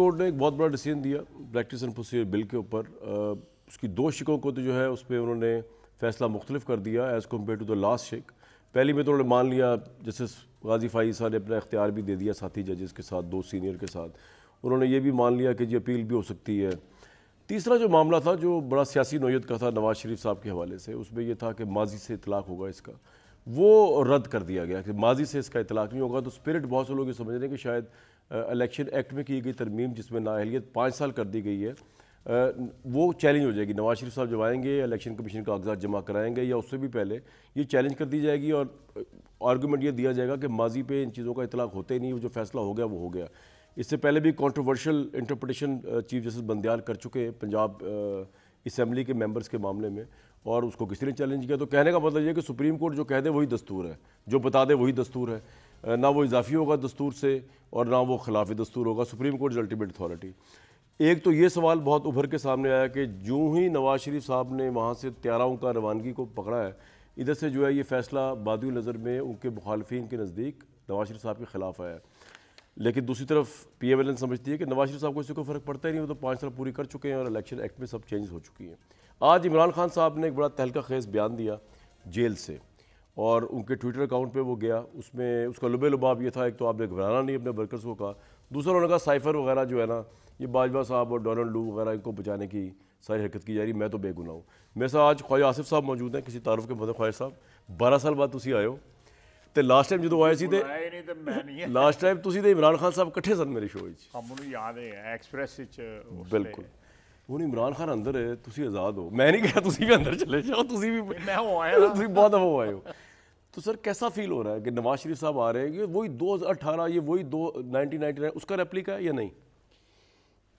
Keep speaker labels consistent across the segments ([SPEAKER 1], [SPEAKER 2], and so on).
[SPEAKER 1] Court ने एक बहुत बड़ा डिसीजन दिया प्रैक्टिस एंड प्रोसीजर बिल के ऊपर उसकी दो शिकों को तो जो है उस पर उन्होंने फैसला मुख्तलिफ कर दिया as compare to the last शिक पहली में तो उन्होंने मान लिया जस्टिस गाजी फाई साहब ने अपना इख्तियार भी दे दिया साथी जजेस के साथ दो सीनियर के साथ उन्होंने ये भी मान लिया कि जी अपील भी हो सकती है तीसरा जो मामला था जो बड़ा सियासी नोयत का था नवाज़ शरीफ साहब के हवाले से उसमें यह था कि माजी से इतलाक़ होगा इसका वो रद्द कर दिया गया कि माजी से इसका इतलाक़ नहीं होगा तो स्पिरिट बहुत से लोग ये समझ रहे हैं कि शायद इलेक्शन एक्ट में की गई तरमीम जिसमें नााहलीत पाँच साल कर दी गई है आ, वो चैलेंज हो जाएगी नवाज शरीफ साहब जब आएंगे इलेक्शन कमीशन का कागजात जमा कराएंगे या उससे भी पहले ये चैलेंज कर दी जाएगी और आर्गूमेंट ये दिया जाएगा कि माजी पे इन चीज़ों का इतलाक होते ही नहीं जो फैसला हो गया वो हो गया इससे पहले भी controversial interpretation chief justice Bandial कर चुके हैं पंजाब इसम्बली के मेम्बर्स के मामले में और उसको किसी ने चैलेंज किया तो कहने का मतलब यह कि सुप्रीम कोर्ट जो कह दे वही दस्तूर है जो बता दे वही दस्तूर है ना वो इजाफी होगा दस्तूर से और ना वो खिलाफ दस्तूर होगा supreme court is ultimate authority एक तो ये सवाल बहुत उभर के सामने आया कि जूँ ही नवाज शरीफ साहब ने वहाँ से त्याराओं का रवानगी को पकड़ा है इधर से जो है ये फैसला बाद नज़र में उनके मुखालफी के नज़दीक नवाज शरीफ साहब के ख़िलाफ़ आया है लेकिन दूसरी तरफ पी एम एल एन समझती है कि नवाज शरीफ साहब को इससे कोई फ़र्क पड़ता ही नहीं वो तो पाँच साल पूरी कर चुके हैं और इलेक्शन एक्ट में सब चेंज हो चुकी हैं आज इमरान खान साहब ने एक बड़ा तहलका खेज बयान दिया जेल से और उनके ट्विटर अकाउंट पे वो गया उसमें उसका लुबे लुबाब ये था एक तो आपने घबराना नहीं अपने वर्कर्स को कहा दूसरा उन्होंने कहा साइफर वगैरह जो है ना ये बाजवा साहब और डोनल्ड लू वगैरह इनको बचाने की सारी हरकत की जा रही मैं तो बेगुना हूँ मेरे साथ आज ख्वाजा आसिफ साहब मौजूद हैं किसी तारफ के मतलब ख्वाजा साहब बारह साल बाद तुम आए हो ਤੇ ਲਾਸਟ ਟਾਈਮ ਜਦੋਂ ਆਏ ਸੀ
[SPEAKER 2] लास्ट
[SPEAKER 1] टाइम ਟਾਈਮ तो इमरान खान साहब कट्ठे सन मेरे शो ਸ਼ੋਅ ਵਿੱਚ
[SPEAKER 2] ਮੈਨੂੰ ਯਾਦ ਹੈ ਐਕਸਪ੍ਰੈਸ ਵਿੱਚ ਬਿਲਕੁਲ
[SPEAKER 1] ਹੁਣ ਇਮਰਾਨ ਖਾਨ ਅੰਦਰ ਹੈ ਤੁਸੀਂ ਆਜ਼ਾਦ ਹੋ ਮੈਂ ਨਹੀਂ ਕਿਹਾ ਤੁਸੀਂ ਵੀ ਅੰਦਰ ਚਲੇ ਜਾਓ ਤੁਸੀਂ ਵੀ ਮੈਂ तो सर कैसा फील हो रहा है कि नवाज शरीफ साहब आ रहे हैं ये वही 2018 ये वही दो नाइनटीन उसका रेप्लिका है या नहीं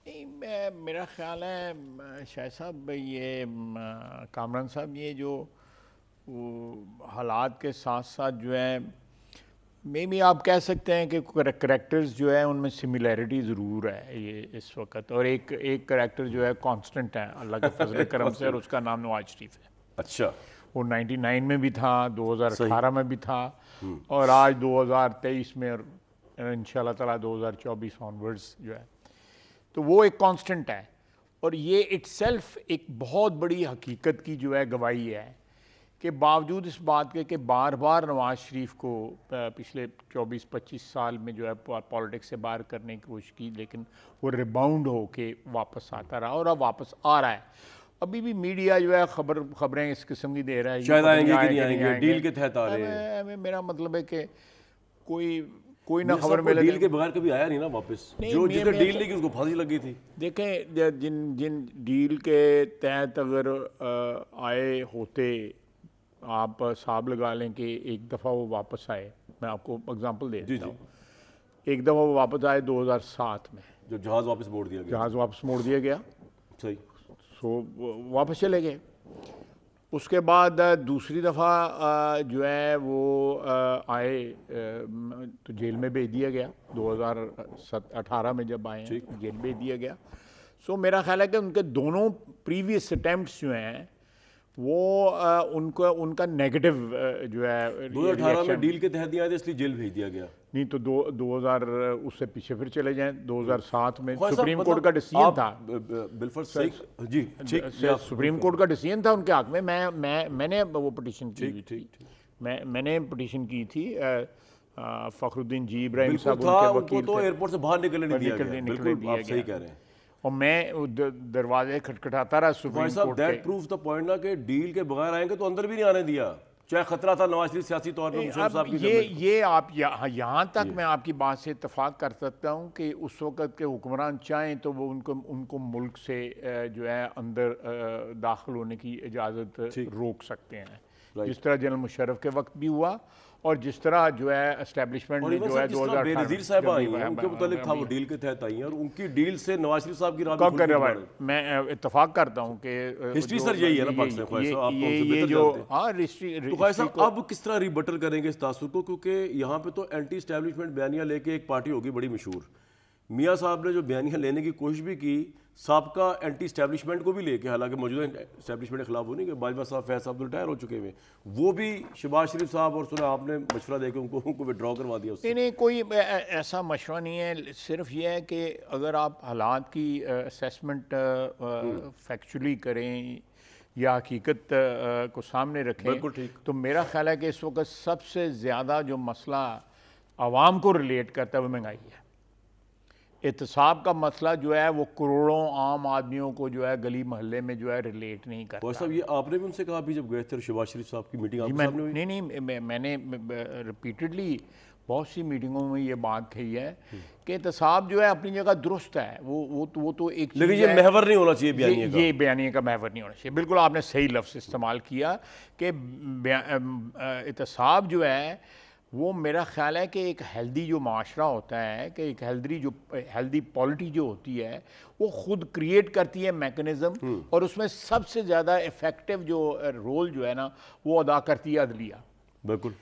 [SPEAKER 2] नहीं मेरा ख्याल है शाह साहब ये कामरान साहब ये जो हालात के साथ साथ जो है मे भी आप कह सकते हैं कि करेक्टर्स जो है उनमें सिमिलैरिटी ज़रूर है ये इस वक्त और एक एक करेक्टर जो है कांस्टेंट है अल्लाह के फजल करम से और उसका नाम नवाज शरीफ है अच्छा वो 99 में भी था 2018 में भी था हम्म। और आज 2023 में और इन ताला चौबीस ऑनवर्ड्स जो है तो वो एक कांस्टेंट है और ये इट्सल्फ एक बहुत बड़ी हकीकत की जो है गवाही है कि बावजूद इस बात के कि बार बार नवाज शरीफ को पिछले 24-25 साल में जो है पॉलिटिक्स से बाहर करने की कोशिश की लेकिन वो रिबाउंड होके वापस आता रहा और अब वापस आ रहा है अभी भी मीडिया जो है खबर खबरें इस किस्म की दे रहा है शायद आएंगे कि नहीं आएंगे डील के तहत आ रहे हैं मेरा मतलब है कि कोई कोई ना खबर मिले डील तो- के
[SPEAKER 1] बगैर कभी आया नहीं ना वापस जो जिसने डील तो- नहीं की उसको फांसी लगी थी
[SPEAKER 2] देखें जिन जिन डील के तहत अगर आए होते आप साहब लगा लें कि एक दफ़ा वो वापस आए मैं आपको एग्जाम्पल दे दीजिए एक दफ़ा वो वापस आए 2007 में जब जहाज़ वापस मोड़ दिया गया जहाज़ वापस मोड़ दिया गया सही सो वापस चले गए उसके बाद दूसरी दफ़ा जो है वो आए तो जेल में भेज दिया गया 2018 में जब आए जेल भेज दिया गया सो मेरा ख्याल है कि उनके दोनों प्रीवियस अटैम्प्ट जो हैं वो उनको उनका नेगेटिव जो है 2018 में डील
[SPEAKER 1] के तहत दिया था इसलिए जेल भेज दिया गया
[SPEAKER 2] नहीं तो दो दो हज़ार उससे पीछे फिर चले जाएं 2007 में सुप्रीम कोर्ट का डिसीजन मतलब था
[SPEAKER 1] बिल्फर जी ठीक सुप्रीम कोर्ट
[SPEAKER 2] का डिसीजन था उनके हक में मैं मैं मैंने वो पटिशन की थी ठीक मैं मैंने पटिशन की थी फखरुद्दीन जी इब्राहिम साहब उनके वकील तो एयरपोर्ट
[SPEAKER 1] से बाहर निकलने नहीं दिया गया बिल्कुल आप सही कह रहे हैं और
[SPEAKER 2] मैं दरवाजे खटखटाता रहा सुप्रीम कोर्ट के दैट
[SPEAKER 1] प्रूफ द पॉइंट ना कि डील के बगैर आएंगे तो अंदर भी नहीं आने दिया चाहे खतरा था नवाज शरीफ सियासी तौर पर ये
[SPEAKER 2] ये आप यहाँ यहाँ तक मैं आपकी बात से इतफाक कर सकता हूँ कि उस वक़्त के हुक्मरान चाहें तो वो उनको उनको मुल्क से जो है अंदर दाखिल होने की इजाज़त रोक सकते हैं जिस तरह जनरल मुशरफ के वक्त भी हुआ और जिस तरह जो है एस्टेब्लिशमेंट जो है दो हज़ार बेनजीर साहब आई है उनके मुतालिक था वो
[SPEAKER 1] डील के तहत आई है और उनकी डील से नवाज शरीफ साहब की राह
[SPEAKER 2] मैं इतफाक करता हूँ कि
[SPEAKER 1] हिस्ट्री सर यही है ना पाकिस्तान तो ये जो हाँ हिस्ट्री तो साहब अब किस तरह रिबटल करेंगे इस तासुर को क्योंकि यहाँ पे तो एंटी इस्टेब्लिशमेंट बयानिया लेके एक पार्टी होगी बड़ी मशहूर मियाँ साहब ने जो बयानियाँ लेने की कोशिश भी की सबका एंटी इस्टेब्लिशमेंट को भी लेके हालांकि मौजूदा इस्टेब्लिशमेंट के खिलाफ होने के बाजवा साहब फैज साहब रिटायर तो हो चुके हुए वो भी शबाज शरीफ साहब और सुना आपने मशवरा देकर उनको उनको विड्रॉ करवा दिया उसने
[SPEAKER 2] नहीं कोई ऐसा मशवरा नहीं है सिर्फ ये है कि अगर आप हालात की असेसमेंट हम्म। फैक्चुअली करें या हकीकत को सामने रखें बिल्कुल ठीक तो मेरा ख्याल है कि इस वक्त सबसे ज़्यादा जो मसला आवाम को रिलेट करता है वो महंगाई है एहतसाब का मसला जो है वो करोड़ों आम आदमियों को जो है गली मोहल्ले में जो है रिलेट नहीं करता साहब ये
[SPEAKER 1] आपने भी उनसे कहा भी जब गए थे शिवाज शरीफ साहब की मीटिंग मैं, नहीं नहीं मैं,
[SPEAKER 2] मैंने रिपीटेडली बहुत सी मीटिंगों में ये बात कही है हम्म। कि एहतसाब जो है अपनी जगह दुरुस्त है वो वो तो वो तो एक लेकिन ये महवर नहीं होना चाहिए बयानी ये, बयानी का महवर नहीं होना चाहिए बिल्कुल आपने सही लफ्ज़ इस्तेमाल किया कि एहतसाब जो है वो मेरा ख्याल है कि एक हेल्दी जो माशरा होता है कि एक हेल्दी जो हेल्दी पॉलिटी जो होती है वो खुद क्रिएट करती है मैकेनिज़्म और उसमें सबसे ज़्यादा इफ़ेक्टिव जो रोल जो है ना वो अदा करती है अदलिया बिल्कुल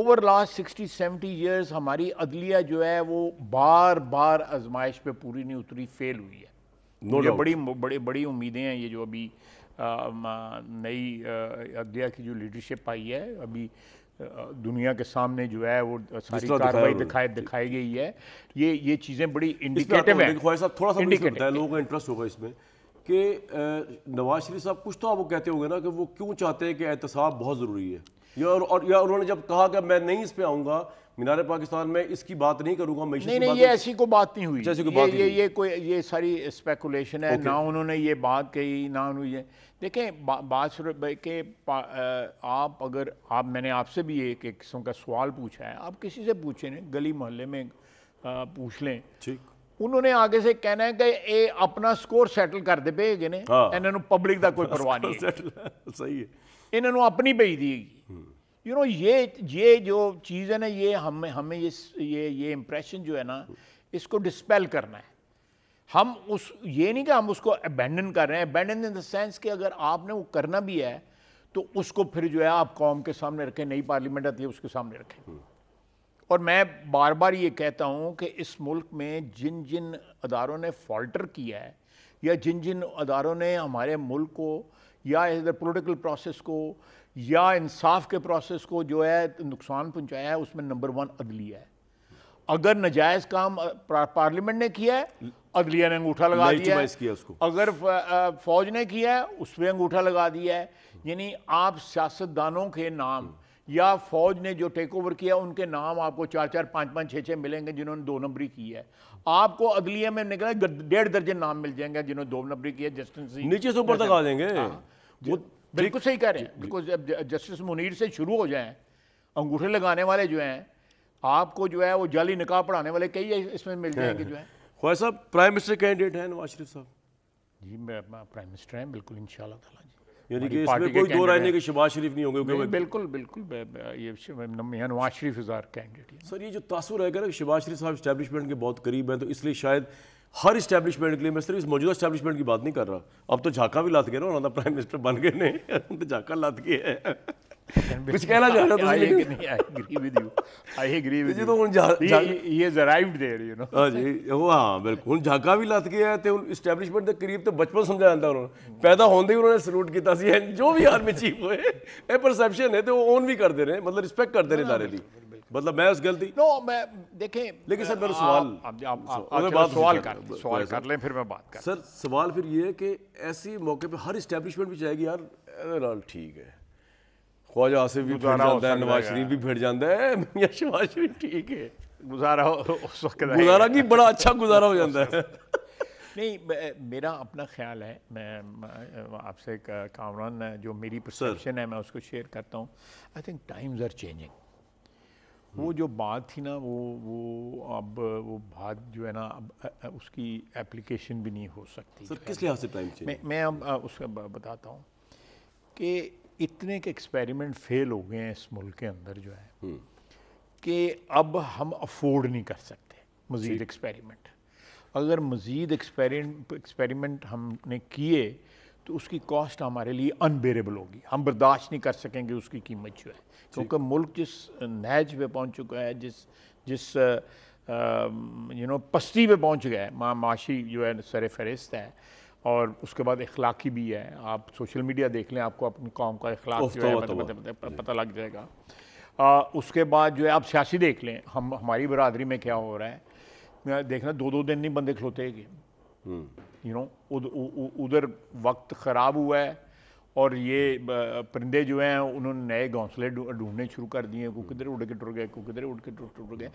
[SPEAKER 2] over last sixty seventy years हमारी अदलिया जो है वो बार बार आजमाइश पे पूरी नहीं उतरी फेल हुई है no ये बड़ी बड़े बड़ी उम्मीदें हैं ये जो अभी नई अदलिया की जो लीडरशिप आई है अभी दुनिया के सामने जो है वो सारी कार्रवाई दिखाई दिखाई गई है ये ये चीज़ें बड़ी
[SPEAKER 1] इंडिकेटिव है साहब थोड़ा सा है लोगों का इंटरेस्ट होगा इसमें कि नवाज शरीफ साहब कुछ तो आप वो कहते होंगे ना कि वो क्यों चाहते हैं कि एहतसाब बहुत ज़रूरी है या और या उन्होंने जब कहा कि मैं नहीं इस पर आऊँगा मीनार पाकिस्तान में इसकी बात नहीं करूंगा मैं नहीं नहीं ये ऐसी
[SPEAKER 2] कोई बात नहीं हुई जैसी बात ये ये
[SPEAKER 1] कोई ये सारी
[SPEAKER 2] स्पेकुलेशन है ना उन्होंने ये बात
[SPEAKER 1] कही ना उन्होंने
[SPEAKER 2] देखें बात के आप अगर आप मैंने आपसे भी एक एक किस्म का सवाल पूछा है आप किसी से पूछे ना गली मोहल्ले में पूछ लें ठीक उन्होंने आगे से कहना है कि ये अपना स्कोर सेटल कर दे पे ने हाँ। इन्होंने पब्लिक का कोई परवाह नहीं सही है इन्होंने अपनी बेच दी यू नो ये ये जो चीज़ है ना ये हमें हमें ये ये ये इम्प्रेशन जो है ना इसको डिस्पेल करना है हम उस ये नहीं कि हम उसको अबेंडन कर रहे हैं अबेंडन इन द सेंस कि अगर आपने वो करना भी है तो उसको फिर जो है आप कौम के सामने रखें नई पार्लियामेंट आती है उसके सामने रखें हम्म। और मैं बार बार ये कहता हूँ कि इस मुल्क में जिन जिन अदारों ने फॉल्टर किया है या जिन जिन अदारों ने हमारे मुल्क को या पोलिटिकल प्रोसेस को या इंसाफ के प्रोसेस को जो है नुकसान पहुंचाया है उसमें नंबर वन अदलिया है अगर नजायज काम पार्लियामेंट ने किया है अदलिया ने अंगूठा लगा दिया है किया उसको अगर फौज ने किया है उस पर अंगूठा लगा दिया है यानी आप सियासतदानों के नाम या फौज ने जो टेक ओवर किया उनके नाम आपको चार चार पाँच पाँच छः छः मिलेंगे जिन्होंने दो नंबरी की है आपको अदलिया में निकला डेढ़ दर्जन नाम मिल जाएंगे जिन्होंने दो नंबरी की है जस्टिस नीचे से ऊपर तक आ जाएंगे हाँ। बिल्कुल सही कह रहे हैं बिल्कुल जब जस्टिस मुनीर से शुरू हो जाए अंगूठे लगाने वाले जो हैं आपको जो है वो जाली निकाह पढ़ाने वाले कई इसमें मिल जाएंगे जो है
[SPEAKER 1] ख्वाह साहब प्राइम मिनिस्टर कैंडिडेट हैं नवाज शरीफ साहब जी मैं
[SPEAKER 2] प्राइम मिनिस्टर हैं बिल्कुल इन शाला
[SPEAKER 1] यानी कि इसमें कोई दो राय नहीं कि शरीफ नहीं होंगे बिल्कुल बिल्कुल ये नवाज शरीफ हजार कैंडिडेट सर ये जो तासुर है कि शबाज शरीफ साहब इस्टेब्लिशमेंट के बहुत करीब हैं तो इसलिए शायद ਹਰ ਐਸਟੈਬਲਿਸ਼ਮੈਂਟ ਮੈਂ ਸਿਰਫ ਇਸ ਮੌਜੂਦਾ ਐਸਟੈਬਲਿਸ਼ਮੈਂਟ ਦੀ ਬਾਤ ਨਹੀਂ ਕਰ ਰਹਾ ਅਬ ਤਾਂ ਝਾਕਾ ਵੀ ਲੱਤ ਗਏ ਨਾ ਉਹਨਾਂ ਦਾ ਪ੍ਰਾਈਮ ਮਿਨਿਸਟਰ ਬਣ ਗਏ ਨੇ ਤੇ ਝਾਕਾ ਲੱਤ ਗਏ ਹੈ ਕੁਝ ਕਹਿਣਾ ਚਾਹ ਰਹੇ ਤੁਸੀਂ ਨਹੀਂ I agree with you
[SPEAKER 2] I agree with you ਜਦੋਂ ਹੁਣ ਇਹ ਹੀ ਦੇ ਅਰਾਈਵਡ देयर ਯੂ ਹਾਂ ਜੀ ਉਹ
[SPEAKER 1] ਹਾਂ ਬਿਲਕੁਲ ਹੁਣ ਝਾਕਾ ਵੀ ਲੱਤ ਗਿਆ ਤੇ ਹੁਣ ਐਸਟੈਬਲਿਸ਼ਮੈਂਟ ਦੇ ਕਰੀਬ ਤੇ ਬਚਪਨ ਸਮਝਾ ਜਾਂਦਾ ਉਹਨਾਂ ਪੈਦਾ ਹੁੰਦੇ ਹੀ ਉਹਨਾਂ ਨੇ ਸਲੂਟ ਕੀਤਾ ਸੀ ਜੋ ਵੀ ਆਰਮੀ ਚੀਫ ਹੋਏ ਇਹ ਪਰਸੈਪਸ਼ਨ ਹੈ ਤੇ ਉਹ ਓਨ ਵੀ ਕਰਦੇ ਰਹੇ ਮਤਲਬ ਰਿਸਪੈਕਟ ਕਰਦੇ ਰਹੇ ਦਾਰੇ ਦੀ मतलब मैं उस गलती नो
[SPEAKER 2] मैं देखें
[SPEAKER 1] लेकिन सर मेरा सवाल सवाल कर सवाल कर लें फिर मैं बात कर सर सवाल फिर ये है कि ऐसे मौके पे हर इस्टेब्लिशमेंट भी जाएगी यार ठीक है ख्वाजा आसिफ भी फिर जाता है नवाज शरीफ भी फिर जाता है या शहबाज शरीफ ठीक है गुजारा उस वक्त गुजारा की बड़ा अच्छा गुजारा हो जाता है
[SPEAKER 2] नहीं मेरा अपना ख्याल है मैं आपसे कामरान जो मेरी परसेप्शन है मैं उसको शेयर करता हूँ I think times are changing वो जो बात थी ना वो वो अब वो बात जो है ना अब उसकी एप्लीकेशन भी नहीं हो सकती सर किस लिहाज से टाइम मैं मैं अब उसका बताता हूँ कि इतने के एक्सपेरिमेंट फेल हो गए हैं इस मुल्क के अंदर जो है हम्म। कि अब हम अफोर्ड नहीं कर सकते मज़ीद एक्सपेरिमेंट अगर मज़ीद एक्सपेरिमेंट एक्सपेरिमेंट हमने किए तो उसकी कॉस्ट हमारे लिए अनबेरेबल होगी हम बर्दाश्त नहीं कर सकेंगे उसकी कीमत जो है क्योंकि मुल्क जिस नहज पे पहुंच चुका है जिस जिस यू नो पस्ती पे पहुंच गया है माँ माशी जो है सर फहरिस्त है और उसके बाद इखलाकी भी है आप सोशल मीडिया देख लें आपको अपनी कौम का इखलाक जो है पता, पता, पता, पता लग जाएगा आ, उसके बाद जो है आप सियासी देख लें हम हमारी बरदरी में क्या हो रहा है देखना दो दो दिन नहीं बंदे खलोते यू नो उधर वक्त ख़राब हुआ है और ये परिंदे जो हैं उन्होंने नए घोंसले ढूंढने शुरू कर दिए को किधर हम्म। उड़ के टुर गए को किधर उड़ के टुर गए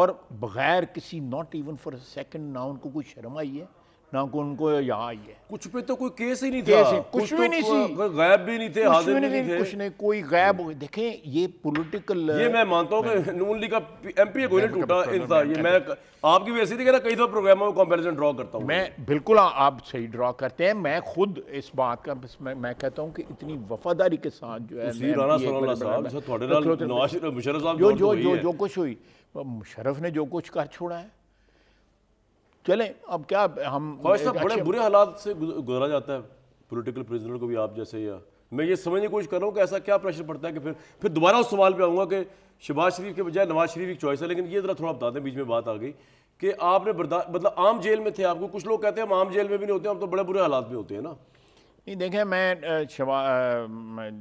[SPEAKER 2] और बग़ैर किसी नॉट इवन फॉर सेकंड ना उनको कोई शर्म आई है ना को उनको यहाँ आई है कुछ पे तो कोई
[SPEAKER 1] केस ही नहीं था कुछ, कुछ भी तो नहीं थी गायब भी नहीं थे कुछ भी नहीं, नहीं थे कुछ
[SPEAKER 2] नहीं कोई गायब हो देखे ये पॉलिटिकल ये मैं मानता हूँ
[SPEAKER 1] नून लीग का एम पी कोई नहीं टूटा इंसान ये मैं आपकी वजह से कह रहा कई दफा प्रोग्रामों में कंपेरिजन ड्रॉ करता हूँ मैं
[SPEAKER 2] बिल्कुल आप सही ड्रॉ करते हैं मैं खुद इस बात का मैं कहता हूँ कि इतनी वफादारी के साथ जो है तो तो जो कुछ हुई मुशरफ ने जो कुछ कर छोड़ा है चलें अब क्या
[SPEAKER 1] हम हाँ, बड़े बुरे हालात से गुजरा जाता है पोलिटिकल प्रिजनर को भी आप जैसे या मैं ये समझने की कोशिश कर रहा हूँ कि ऐसा क्या प्रेशर पड़ता है कि फिर फिर दोबारा उस सवाल पे आऊँगा कि शबाज शरीफ के बजाय नवाज शरीफ की चॉइस है लेकिन ये ज़रा थोड़ा बता दें बीच में बात आ गई कि आपने बर्दा मतलब आम जेल में थे आपको कुछ लोग कहते हैं हम आम जेल में भी नहीं होते हम तो बड़े बुरे हालात में होते हैं ना
[SPEAKER 2] नहीं देखें मैं शवा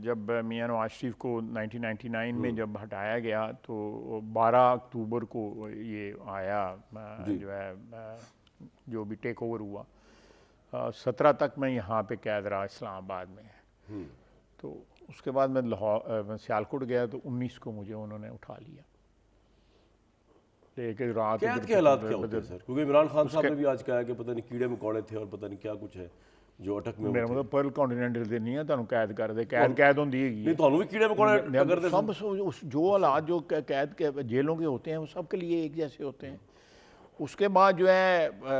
[SPEAKER 2] जब मियाँ नवाज शरीफ को 1999 में हम्म। जब हटाया गया तो 12 अक्टूबर को ये आया जो है जो भी टेक ओवर हुआ सत्रह तक मैं यहाँ पे कैद रहा इस्लामाबाद में हम्म। तो उसके बाद मैं लाहौर सियालकोट गया तो 19 को मुझे उन्होंने उठा लिया लेकिन रात के हालात क्या होते हैं सर क्योंकि इमरान खान साहब ने
[SPEAKER 1] भी आज कहा कि पता नहीं कीड़े मकौड़े थे और पता नहीं क्या कुछ है ਜੋ ਅਟਕ ਮੇ ਮੇਰਾ ਮਤਲਬ
[SPEAKER 2] ਪਰਲ ਕੰਟੀਨੈਂਟਲ ਦੇ ਨਹੀਂ ਆ ਤੁਹਾਨੂੰ ਕੈਦ ਕਰਦੇ ਕੈਦ ਕੈਦ ਹੁੰਦੀ ਹੈਗੀ ਨਹੀਂ ਤੁਹਾਨੂੰ ਵੀ ਕੀੜੇ ਮਕੌੜੇ ਟੱਕਰਦੇ ਸਭ
[SPEAKER 1] उस जो हालात
[SPEAKER 2] जो कैद के जेलों के होते हैं वो सबके लिए एक जैसे होते हैं उसके बाद जो है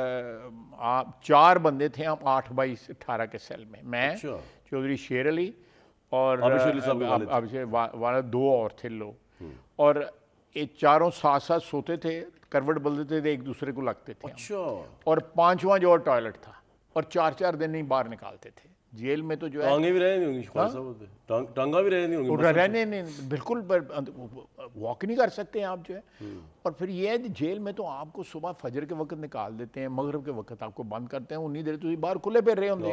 [SPEAKER 2] आप चार बंदे थे हम आठ बाईस अठारह के सेल में मैं चौधरी शेर अली और वाला दो और थे लोग और ये चारों साथ साथ सोते थे करवट बदलते थे एक दूसरे को लगते थे और पांचवा जो टॉयलेट था और चार चार दिन ही बाहर निकालते थे जेल में तो जो टांगे है भी
[SPEAKER 1] रहने नहीं टांग, भी रहे नहीं हाँ? रहने नहीं नहीं बिल्कुल
[SPEAKER 2] वॉक नहीं कर सकते हैं आप जो है हम्म। और फिर ये है जेल में तो आपको सुबह फजर के वक्त निकाल देते हैं मगरब के वक्त आपको बंद करते हैं उन्नी देर तो बाहर खुले फिर रहे होंगे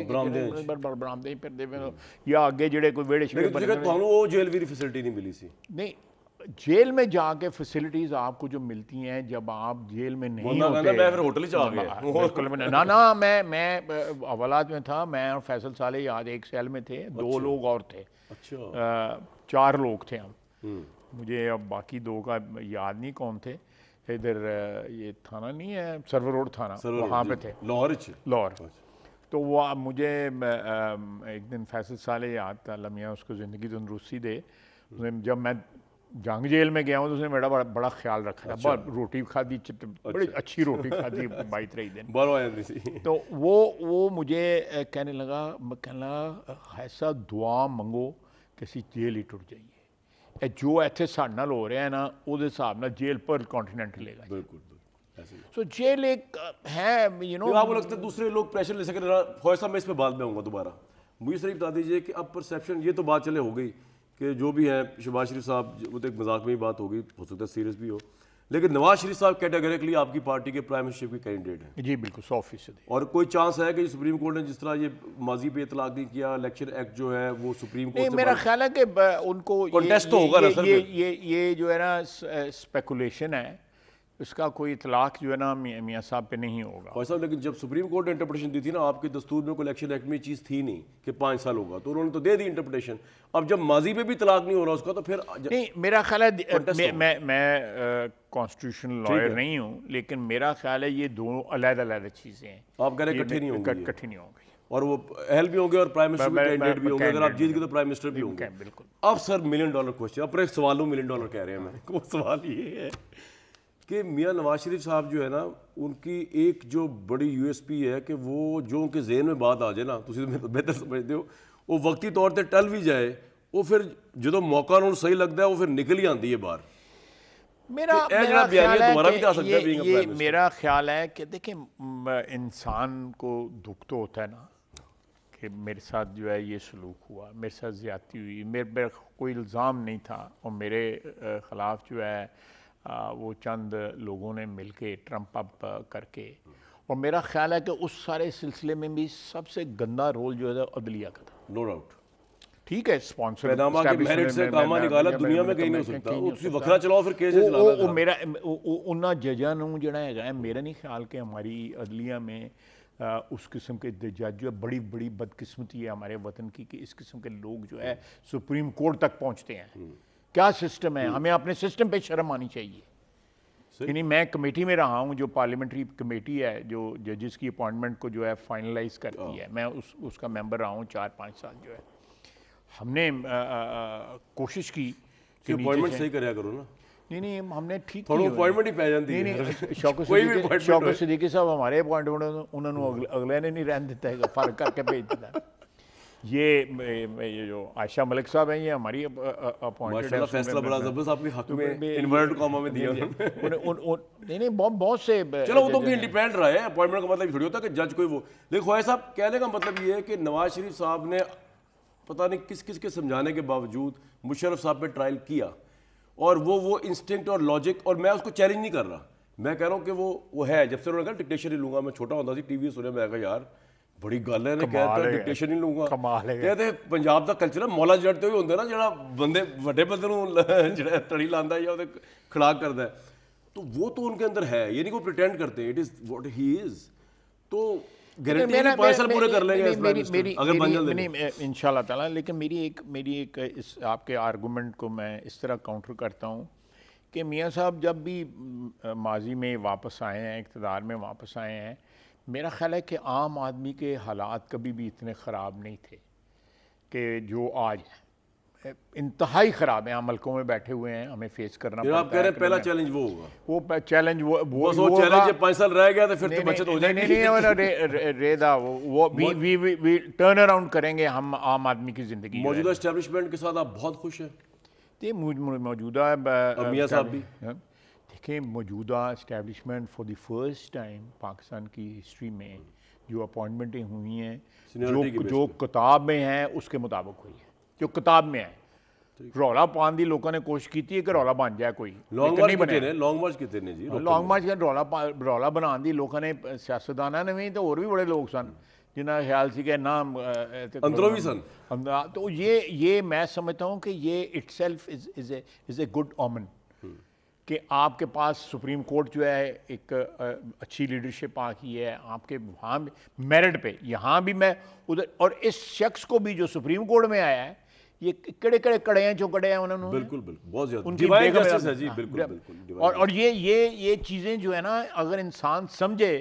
[SPEAKER 2] हाँ,
[SPEAKER 1] या अगे जो कोई वेड़े शेड़े ਉਹ ਜੇਲ੍ਹ ਵੀ ਫੈਸਿਲਿਟੀ ਨਹੀਂ
[SPEAKER 2] जेल में जाके फैसिलिटीज आपको जो मिलती हैं जब आप जेल में नहीं होते मैं फिर होटल ही गया ना ना मैं मैं अवलाद में था मैं और फैसल साले याद एक सेल में थे अच्छा। दो लोग और थे अच्छा चार लोग थे हम हम्म। मुझे अब बाकी दो का याद नहीं कौन थे इधर ये थाना नहीं है सर्वर रोड थाना वहाँ पे थे लाहौर लाहौर अच्छा। तो वो मुझे एक दिन फैसल साले याद था लमिया उसको ज़िंदगी तंदरुस्ती दे जब मैं जंग जेल में गया हूँ तो उसने मेरा बड़ा बड़ा ख्याल रखा था अच्छा। था रोटी खाधी अच्छा। बड़ी अच्छी रोटी खाधी बाई त्रेई दिन तो वो वो मुझे कहने लगा मैं कहने लगा ऐसा दुआ मंगो कि असी जेल ही टुट जाइए जो इतने साढ़े नाल हो रहा है ना वो हिसाब ना जेल पर कॉन्टीनेंट लेगा बिल्कुल सो so, जेल एक
[SPEAKER 1] है यू नो तो आपको लगता है दूसरे लोग प्रेशर ले सके फौज मैं इस पर बाद में आऊँगा दोबारा मुझे सिर्फ बता दीजिए कि अब परसेप्शन ये तो बात चले हो गई कि जो भी हैं शहबाज शरीफ साहब वो तो एक मजाक में ही बात होगी हो सकता है सीरियस भी हो लेकिन नवाज शरीफ साहब कैटेगरिकली आपकी पार्टी के प्राइम मिनिस्टर के कैंडिडेट हैं जी बिल्कुल सौ फीसद और कोई चांस है कि सुप्रीम कोर्ट ने जिस तरह ये माजी पे इतलाक नहीं किया इलेक्शन एक्ट जो है वो सुप्रीम कोर्ट मेरा
[SPEAKER 2] ख्याल है कि उनको ये, तो ये, ये,
[SPEAKER 1] ये, ये जो
[SPEAKER 2] है ना स्पेकुलेशन है इसका कोई इतलाक जो है ना मियाँ साहब पे नहीं होगा
[SPEAKER 1] भाई साहब लेकिन जब सुप्रीम कोर्ट ने इंटरप्रटेशन दी थी ना आपके दस्तूर में कोई इलेक्शन एक्ट में चीज़ थी नहीं कि पाँच साल होगा तो उन्होंने तो दे दी इंटरप्रटेशन अब जब माजी पे भी तलाक नहीं हो रहा उसका तो फिर नहीं मेरा ख्याल है तो मैं
[SPEAKER 2] मैं, मैं कॉन्स्टिट्यूशन लॉयर नहीं हूँ लेकिन मेरा ख्याल है ये दोनों अलग
[SPEAKER 1] अलग चीज़ें हैं आप कह रहे कठिन नहीं होंगी कठिन नहीं और वो अहल भी होंगे और प्राइम मिनिस्टर भी कैंडिडेट भी होंगे अगर आप जीत गए तो प्राइम मिनिस्टर भी होंगे बिल्कुल अब सर मिलियन डॉलर क्वेश्चन अपने सवालों मिलियन डॉलर कह रहे हैं मैं वो सवाल ये है कि मियाँ नवाज शरीफ साहब जो है ना उनकी एक जो बड़ी यूएसपी है कि वो जो उनके जहन में बात आ जाए ना तो, तो बेहतर समझते हो वो वक्ती तौर पर टल भी जाए वो फिर जो तो मौका उन्होंने सही लगता है वो फिर निकल ही आती है बाहर
[SPEAKER 2] मेरा मेरा ख्याल है कि ये, ये मेरा ख्याल है कि देखिए इंसान को दुख तो होता है ना कि मेरे साथ जो है ये सलूक हुआ मेरे साथ ज़्यादती हुई मेरे पर कोई इल्ज़ाम नहीं था और मेरे ख़िलाफ़ जो है वो चंद लोगों ने मिल के ट्रंप अप करके और मेरा ख्याल है कि उस सारे सिलसिले में भी सबसे गंदा रोल जो है अदलिया का था नो डाउट ठीक है स्पॉन्सर के मेरिट से कामा निकाला ਦੁਨੀਆ ਵਿੱਚ ਕਈ ਨਹੀਂ ਹੋ ਸਕਦਾ ਤੁਸੀਂ ਵੱਖਰਾ ਚਲਾਓ ਫਿਰ ਕੇਸ ਚਲਾਓ ਉਹ ਮੇਰਾ ਉਹਨਾਂ ਜੱਜਾਂ ਨੂੰ ਜਿਹੜਾ ਹੈਗਾ ਮੇਰਾ ਨਹੀਂ ਖਿਆਲ ਕਿ ਹਮਾਰੀ ਅਦਲੀਆ ਮੇਂ उस किस्म के जज जो है बड़ी बड़ी बदकिस्मती है हमारे वतन की कि इस किस्म के लोग जो है hmm. सुप्रीम कोर्ट तक पहुंचते हैं hmm. क्या सिस्टम है हमें अपने सिस्टम पे शर्म आनी चाहिए यानी मैं कमेटी में रहा हूँ जो पार्लियामेंट्री कमेटी है जो जजेस की अपॉइंटमेंट को जो है फाइनलाइज करती हाँ। है मैं उस उसका मेंबर रहा हूँ चार पाँच साल जो है हमने आ, आ, आ, कोशिश की कि अपॉइंटमेंट सही कराया करो ना नहीं नहीं हमने ठीक थोड़ा अपॉइंटमेंट ही पै जाती नहीं नहीं शौक शौकत सिद्दीकी साहब हमारे अपॉइंटमेंट उन्होंने अगले ने नहीं रहने देता है फर्क करके भेज दिता ये जो आयशा मलिक साहब हैं ये हमारी फैसला बड़ा जबरदस्त आपके हक में कॉमा में दिया नहीं नहीं बहुत बहुत से चलो वो तो
[SPEAKER 1] इंडिपेंडेंट अपॉइंटमेंट का मतलब थोड़ी होता है कि जज कोई वो देखो साहब कहने का मतलब ये है कि नवाज शरीफ साहब ने पता नहीं किस किस के समझाने के बावजूद मुशरफ साहब पे ट्रायल किया और वो वो इंस्टिंक्ट और लॉजिक और मैं उसको चैलेंज नहीं कर रहा मैं कह रहा हूँ कि वो वो है जब से उन्होंने कहा डिक्टेशन ही लूंगा मैं छोटा होता थी टी वी सुने मैं कहा यार बड़ी गल है ਨੇ ਕਹਿੰਦਾ ਡਿਕਟੇਸ਼ਨ ਨਹੀਂ ਲਊਗਾ
[SPEAKER 2] ਕਮਾਲ ਹੈ ਕਹਿੰਦੇ
[SPEAKER 1] ਪੰਜਾਬ ਦਾ ਕਲਚਰ ਮੌਲਾ ਜੜ ਤੇ ਹੀ ਹੁੰਦਾ ਨਾ ਜਿਹੜਾ ਬੰਦੇ ਵੱਡੇ ਬੰਦੇ ਨੂੰ ਜਿਹੜਾ तो वो तो उनके अंदर है ये नहीं को प्रिटेंड करते it is what he is तो इन
[SPEAKER 2] शाह मेरी लेकिन मेरी एक मेरी एक इस आपके आर्गूमेंट को मैं इस तरह काउंटर करता हूँ कि मियाँ साहब जब भी माजी में वापस आए हैं इकतदार में वापस आए हैं मेरा ख्याल है कि आम आदमी के हालात कभी भी इतने ख़राब नहीं थे कि जो आज है इंतहाई ख़राब है हम हल्कों में बैठे हुए हैं हमें फेस करना पड़ता आप कह रहे हैं पहला
[SPEAKER 1] चैलेंज वो होगा
[SPEAKER 2] वो चैलेंज वो वो वो चैलेंज पाँच
[SPEAKER 1] साल रह गया तो फिर तो बचत हो जाएगी नहीं नहीं
[SPEAKER 2] रेदा वो वो we we we turn around करेंगे हम आम आदमी की ज़िंदगी मौजूदा
[SPEAKER 1] इस्टेब्लिशमेंट के साथ आप बहुत खुश हैं
[SPEAKER 2] तो मौजूदा मियाँ साहब भी हाँ? के मौजूदा establishment for the first time Pakistan की हिस्ट्री में जो अपॉइंटमेंटें हुई हैं जो जो किताब में हैं उसके मुताबिक हुई है जो किताब में है रौला पान की लोगों ने कोशिश की थी कि रौला बन जाए
[SPEAKER 1] कोई लॉन्ग मार्च कितने ने लॉन्ग मार्च जी लॉन्ग मार्च
[SPEAKER 2] का रौला रौला बना दी लोगों ने सियासतदाना ने भी तो और भी बड़े लोग सन जिन्हें ख्याल से नाम अंदरों भी सन तो ये ये मैं समझता हूँ कि ये itself is is a good omen कि आपके पास सुप्रीम कोर्ट जो है एक अच्छी लीडरशिप आ की है आपके वहाँ मेरिट पे यहाँ भी मैं उधर और इस शख्स को भी जो सुप्रीम कोर्ट में आया है ये कड़े कड़े कड़े हैं जो कड़े हैं उन्होंने बिल्कुल
[SPEAKER 1] बिल्कुल बहुत ज्यादा उनकी हाँ, बिल्कुल, बिल्कुल
[SPEAKER 2] और और ये ये ये चीज़ें जो है ना अगर इंसान समझे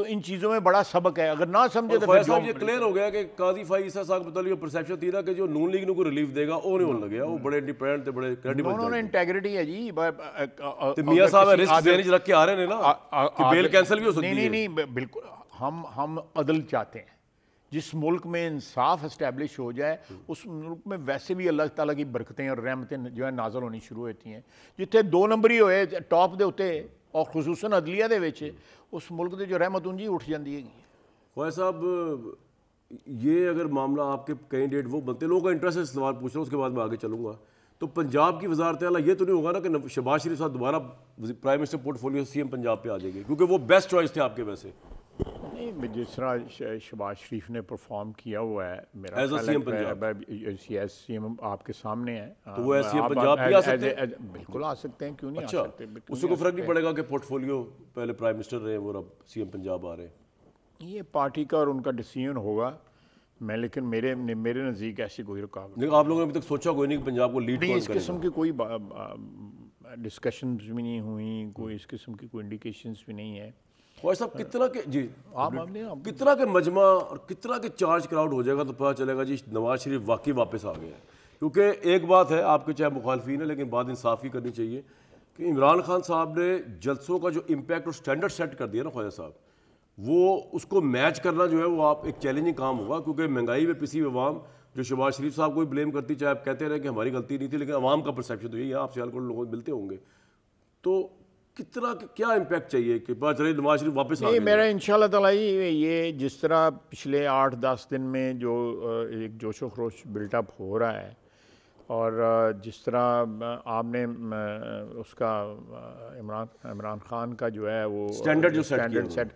[SPEAKER 2] तो इन चीज़ों में बड़ा सबक है अगर ना समझे तो फैसला ये क्लियर
[SPEAKER 1] हो गया कि काजी फाई ईसा साहब मतलब परसेप्शन थी ना कि जो नून लीग को रिलीफ देगा वो नहीं होने लगे वो बड़े इंडिपेंडेंट थे बड़े क्रेडिबल उन्होंने
[SPEAKER 2] इंटेग्रिटी है जी तो मियां साहब रिस्क देने
[SPEAKER 1] रख के आ रहे हैं ना कि बेल कैंसिल भी हो सकती है नहीं नहीं
[SPEAKER 2] बिल्कुल हम हम अदल चाहते हैं जिस मुल्क में इंसाफ इस्टेब्लिश हो जाए हम्म। उस मुल्क में वैसे भी अल्लाह ताला की बरकतें और रहमतें जो है नाजल होनी शुरू होती हैं जितने दो नंबर ही होए टॉप के उत्ते और खसूस अदलिया के ਵਿੱਚ उस मुल्क ਦੇ ਜੋ ਰਹਿਮਤ उठ
[SPEAKER 1] जाती है ਹੈਗੀ साहब ये अगर मामला आपके कैंडिडेट वो बनते लोगों का इंटरेस्ट है सवाल पूछ रहा हूँ उसके बाद मैं आगे चलूँगा तो पंजाब की वजारत अला ये तो नहीं होगा ना कि शबाज शरीफ साहब दोबारा प्राइम मिनिस्टर पोर्टफोलियो एम पंजाब पर आ जाएगी क्योंकि वो बेस्ट चॉइस थे आपके वैसे
[SPEAKER 2] नहीं जिस तरह शबाज शरीफ ने परफॉर्म किया हुआ है मेरा एज सी एम पंजाब आपके सामने है तो वो एज पंजाब भी आ सकते हैं बिल्कुल आ सकते हैं क्यों नहीं अच्छा, आ सकते उससे को फर्क नहीं पड़ेगा
[SPEAKER 1] कि पोर्टफोलियो पहले प्राइम मिनिस्टर रहे और अब सीएम पंजाब आ रहे
[SPEAKER 2] हैं ये पार्टी का और उनका डिसीजन होगा मैं लेकिन मेरे मेरे नज़दीक ऐसी
[SPEAKER 1] कोई रुकावट आप लोगों ने अभी तक सोचा कोई नहीं कि पंजाब को लीड इस किस्म की कोई डिस्कशन भी नहीं हुई कोई इस किस्म की कोई इंडिकेशन भी नहीं है भाई साहब कितना के जी आप आपने आप कितना के मजमा और कितना के चार्ज क्राउड हो जाएगा तो पता चलेगा जी नवाज शरीफ वाकई वापस आ गए हैं क्योंकि एक बात है आपके चाहे मुखालफी है लेकिन बात ही करनी चाहिए कि इमरान खान साहब ने जलसों का जो इम्पैक्ट और स्टैंडर्ड सेट कर दिया ना ख्वाजा साहब वो उसको मैच करना जो है वो आप एक चैलेंजिंग काम होगा क्योंकि महंगाई में पिसी अवाम जो शहबाज शरीफ साहब को भी ब्लेम करती चाहे आप कहते रहे कि हमारी गलती नहीं थी लेकिन अवाम का परसेप्शन तो यही है आप सियालकोट लोगों मिलते होंगे तो कितना क्या इम्पैक्ट चाहिए कि बाजरे नवाज वापस नहीं मेरा
[SPEAKER 2] इन तला ये जिस तरह पिछले आठ दस दिन में जो एक जोशो खरोश बिल्टअप हो रहा है और जिस तरह आपने उसका इमरान इमरान खान का जो है वो स्टैंडर्ड जो स्टैंडर्ड सेट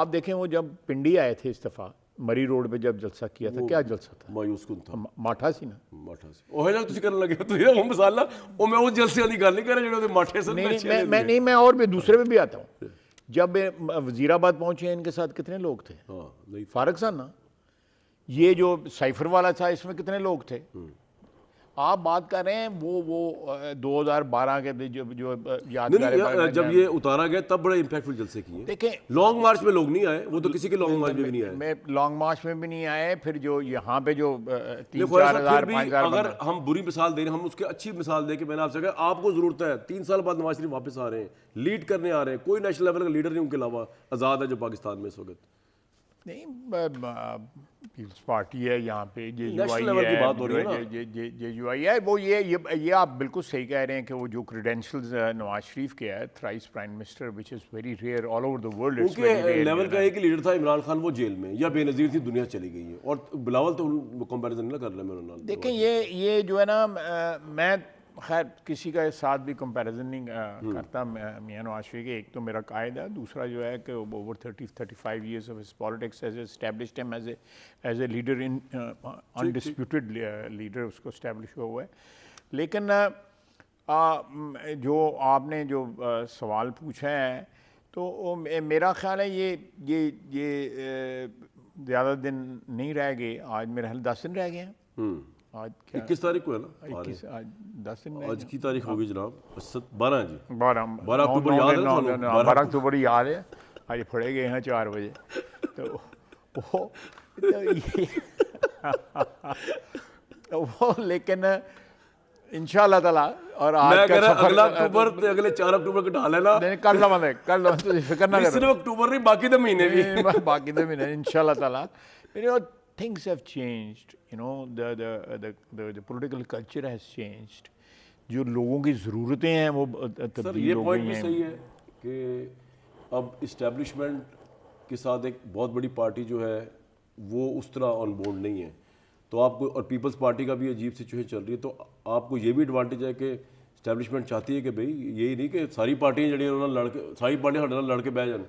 [SPEAKER 2] आप देखें वो जब पिंडी आए थे इस्तीफा मरी रोड पे जब जलसा किया था क्या जलसा था मायूस कुन था माठा सी ना
[SPEAKER 1] माठा सी ਉਹ ना ਤੁਸੀਂ ਕਰਨ ਲੱਗੇ ਤੁਸੀਂ ਉਹ ਮਸਾਲਾ ਉਹ ਮੈਂ ਉਹ ਜਲਸਿਆਂ ਦੀ ਗੱਲ ਨਹੀਂ ਕਰ ਰਿਹਾ ਜਿਹੜੇ ਉਹਦੇ ਮਾਠੇ ਸਨ नहीं मैं मैं नहीं
[SPEAKER 2] मैं और भी दूसरे में भी आता हूँ हाँ। जब वजीराबाद पहुंचे इनके साथ कितने लोग थे हाँ, फारक सा ना ये जो साइफर वाला था इसमें कितने लोग थे हम्म। आप बात कर रहे हैं वो वो 2012 के दिन जो जो याद नहीं, नहीं, नहीं जब ये
[SPEAKER 1] उतारा गया तब बड़े इम्पैक्टफुल जलसे किए देखें लॉन्ग मार्च में लोग नहीं आए वो तो किसी के लॉन्ग मार्च में भी नहीं आए
[SPEAKER 2] मैं लॉन्ग मार्च में भी नहीं आए फिर जो यहाँ पे जो अगर
[SPEAKER 1] हम बुरी मिसाल दे रहे हैं हम उसकी अच्छी मिसाल दे के मैंने आपसे कहा आपको जरूरत है तीन साल बाद नवाज शरीफ वापस आ रहे हैं लीड करने आ रहे हैं कोई नेशनल लेवल का लीडर नहीं उनके अलावा आज़ाद है जो पाकिस्तान में इस वक्त
[SPEAKER 2] नहीं पीपल्स पार्टी है यहाँ पे जे यू आई है बात हो रही है जे, जे, जे यू आई है वो ये ये ये आप बिल्कुल सही कह रहे हैं कि वो जो क्रेडेंशियल्स नवाज शरीफ के है thrice prime minister which is very rare all over the world level का
[SPEAKER 1] एक लीडर था इमरान खान वो जेल में या बेनज़ीर थी दुनिया चली गई है और बिलावल तो कंपेरिजन ना कर रहे हैं
[SPEAKER 2] देखें ये ये जो है ना मैं खैर किसी का साथ भी कंपैरिजन नहीं हम्म। करता मियाँ नवाज शरीफ एक तो मेरा कायद है दूसरा जो है कि over thirty thirty five years of politics as establish em as as a leader in undisputed leader उसको इस्टेब्लिश हुआ है लेकिन आ, जो आपने जो आ, सवाल पूछा है तो मेरा ख्याल है ये ये ये ज़्यादा दिन नहीं रह गए आज मेरा हाल दस दिन रह गए हैं हम्म।
[SPEAKER 1] आज क्या इक्कीस तारीख को है ना हाँ, इक्कीस आज दस दिन आज की तारीख होगी जनाब बारह जी बारह बारह अक्टूबर याद है बारह अक्टूबर याद है आज फड़े गए हैं चार
[SPEAKER 2] बजे तो वो तो तो वो लेकिन इंशाल्लाह ताला और आज का सफर अगला अक्टूबर
[SPEAKER 1] तो अगले चार अक्टूबर को डाल लेना नहीं कर लो मैंने कर लो तुझे फिक्र ना करो सिर्फ अक्टूबर नहीं बाकी तो महीने
[SPEAKER 2] भी बाकी तो महीने इंशाल्लाह ताला मेरे things have changed. You know, the the the, the, the political culture has changed. jo logon ki zaruraten hain wo tabdeel ho gayi hain sir ye point bhi sahi
[SPEAKER 1] hai कि ab establishment के साथ एक बहुत बड़ी party जो है वो उस तरह ऑन बोर्ड नहीं है तो आपको और पीपल्स पार्टी का भी अजीब सिचुएशन चल रही है तो आपको ये भी एडवांटेज है कि स्टैब्लिशमेंट चाहती है कि भाई यही नहीं कि सारी पार्टियां जड़ी लड़के सारी पार्टियां लड़के बह जाए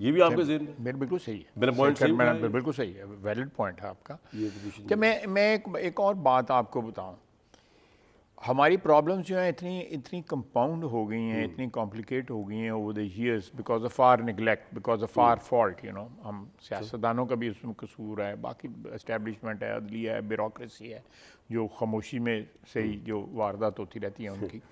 [SPEAKER 1] ये भी आपके जेन मेरे बिल्कुल सही है मेरा पॉइंट सही है
[SPEAKER 2] बिल्कुल सही है वैलिड पॉइंट है आपका तो क्या तो मैं मैं एक, एक और बात आपको बताऊं हमारी प्रॉब्लम्स जो हैं इतनी इतनी कंपाउंड हो गई हैं हम्म। इतनी कॉम्प्लिकेट हो गई हैं over the years because of our neglect because of our fault you know हम सियासतदानों का भी उसमें कसूर है बाकी इस्टेब्लिशमेंट है अदलिया है ब्यूरोसी है जो खामोशी में से ही हम्म। जो वारदात होती रहती है उनकी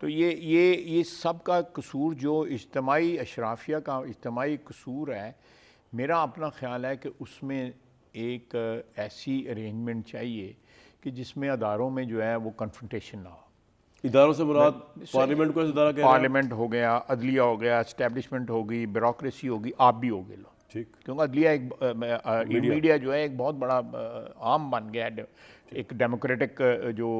[SPEAKER 2] तो ये ये ये सब का कसूर जो इज्तमाही अशराफिया का इज्तमाही कसूर है मेरा अपना ख्याल है कि उसमें एक ऐसी अरेंजमेंट चाहिए कि जिसमें अदारों में जो है वो कन्फ्रटेशन ना हो
[SPEAKER 1] इधारों से मुराद पार्लियामेंट को पार्लियामेंट
[SPEAKER 2] हो गया अदलिया हो गया इस्टेबलिशमेंट होगी ब्यूरोसी होगी आप भी हो गए लोग ठीक क्योंकि अदलिया एक मीडिया जो है एक बहुत बड़ा आम बन गया है एक डेमोक्रेटिक uh, जो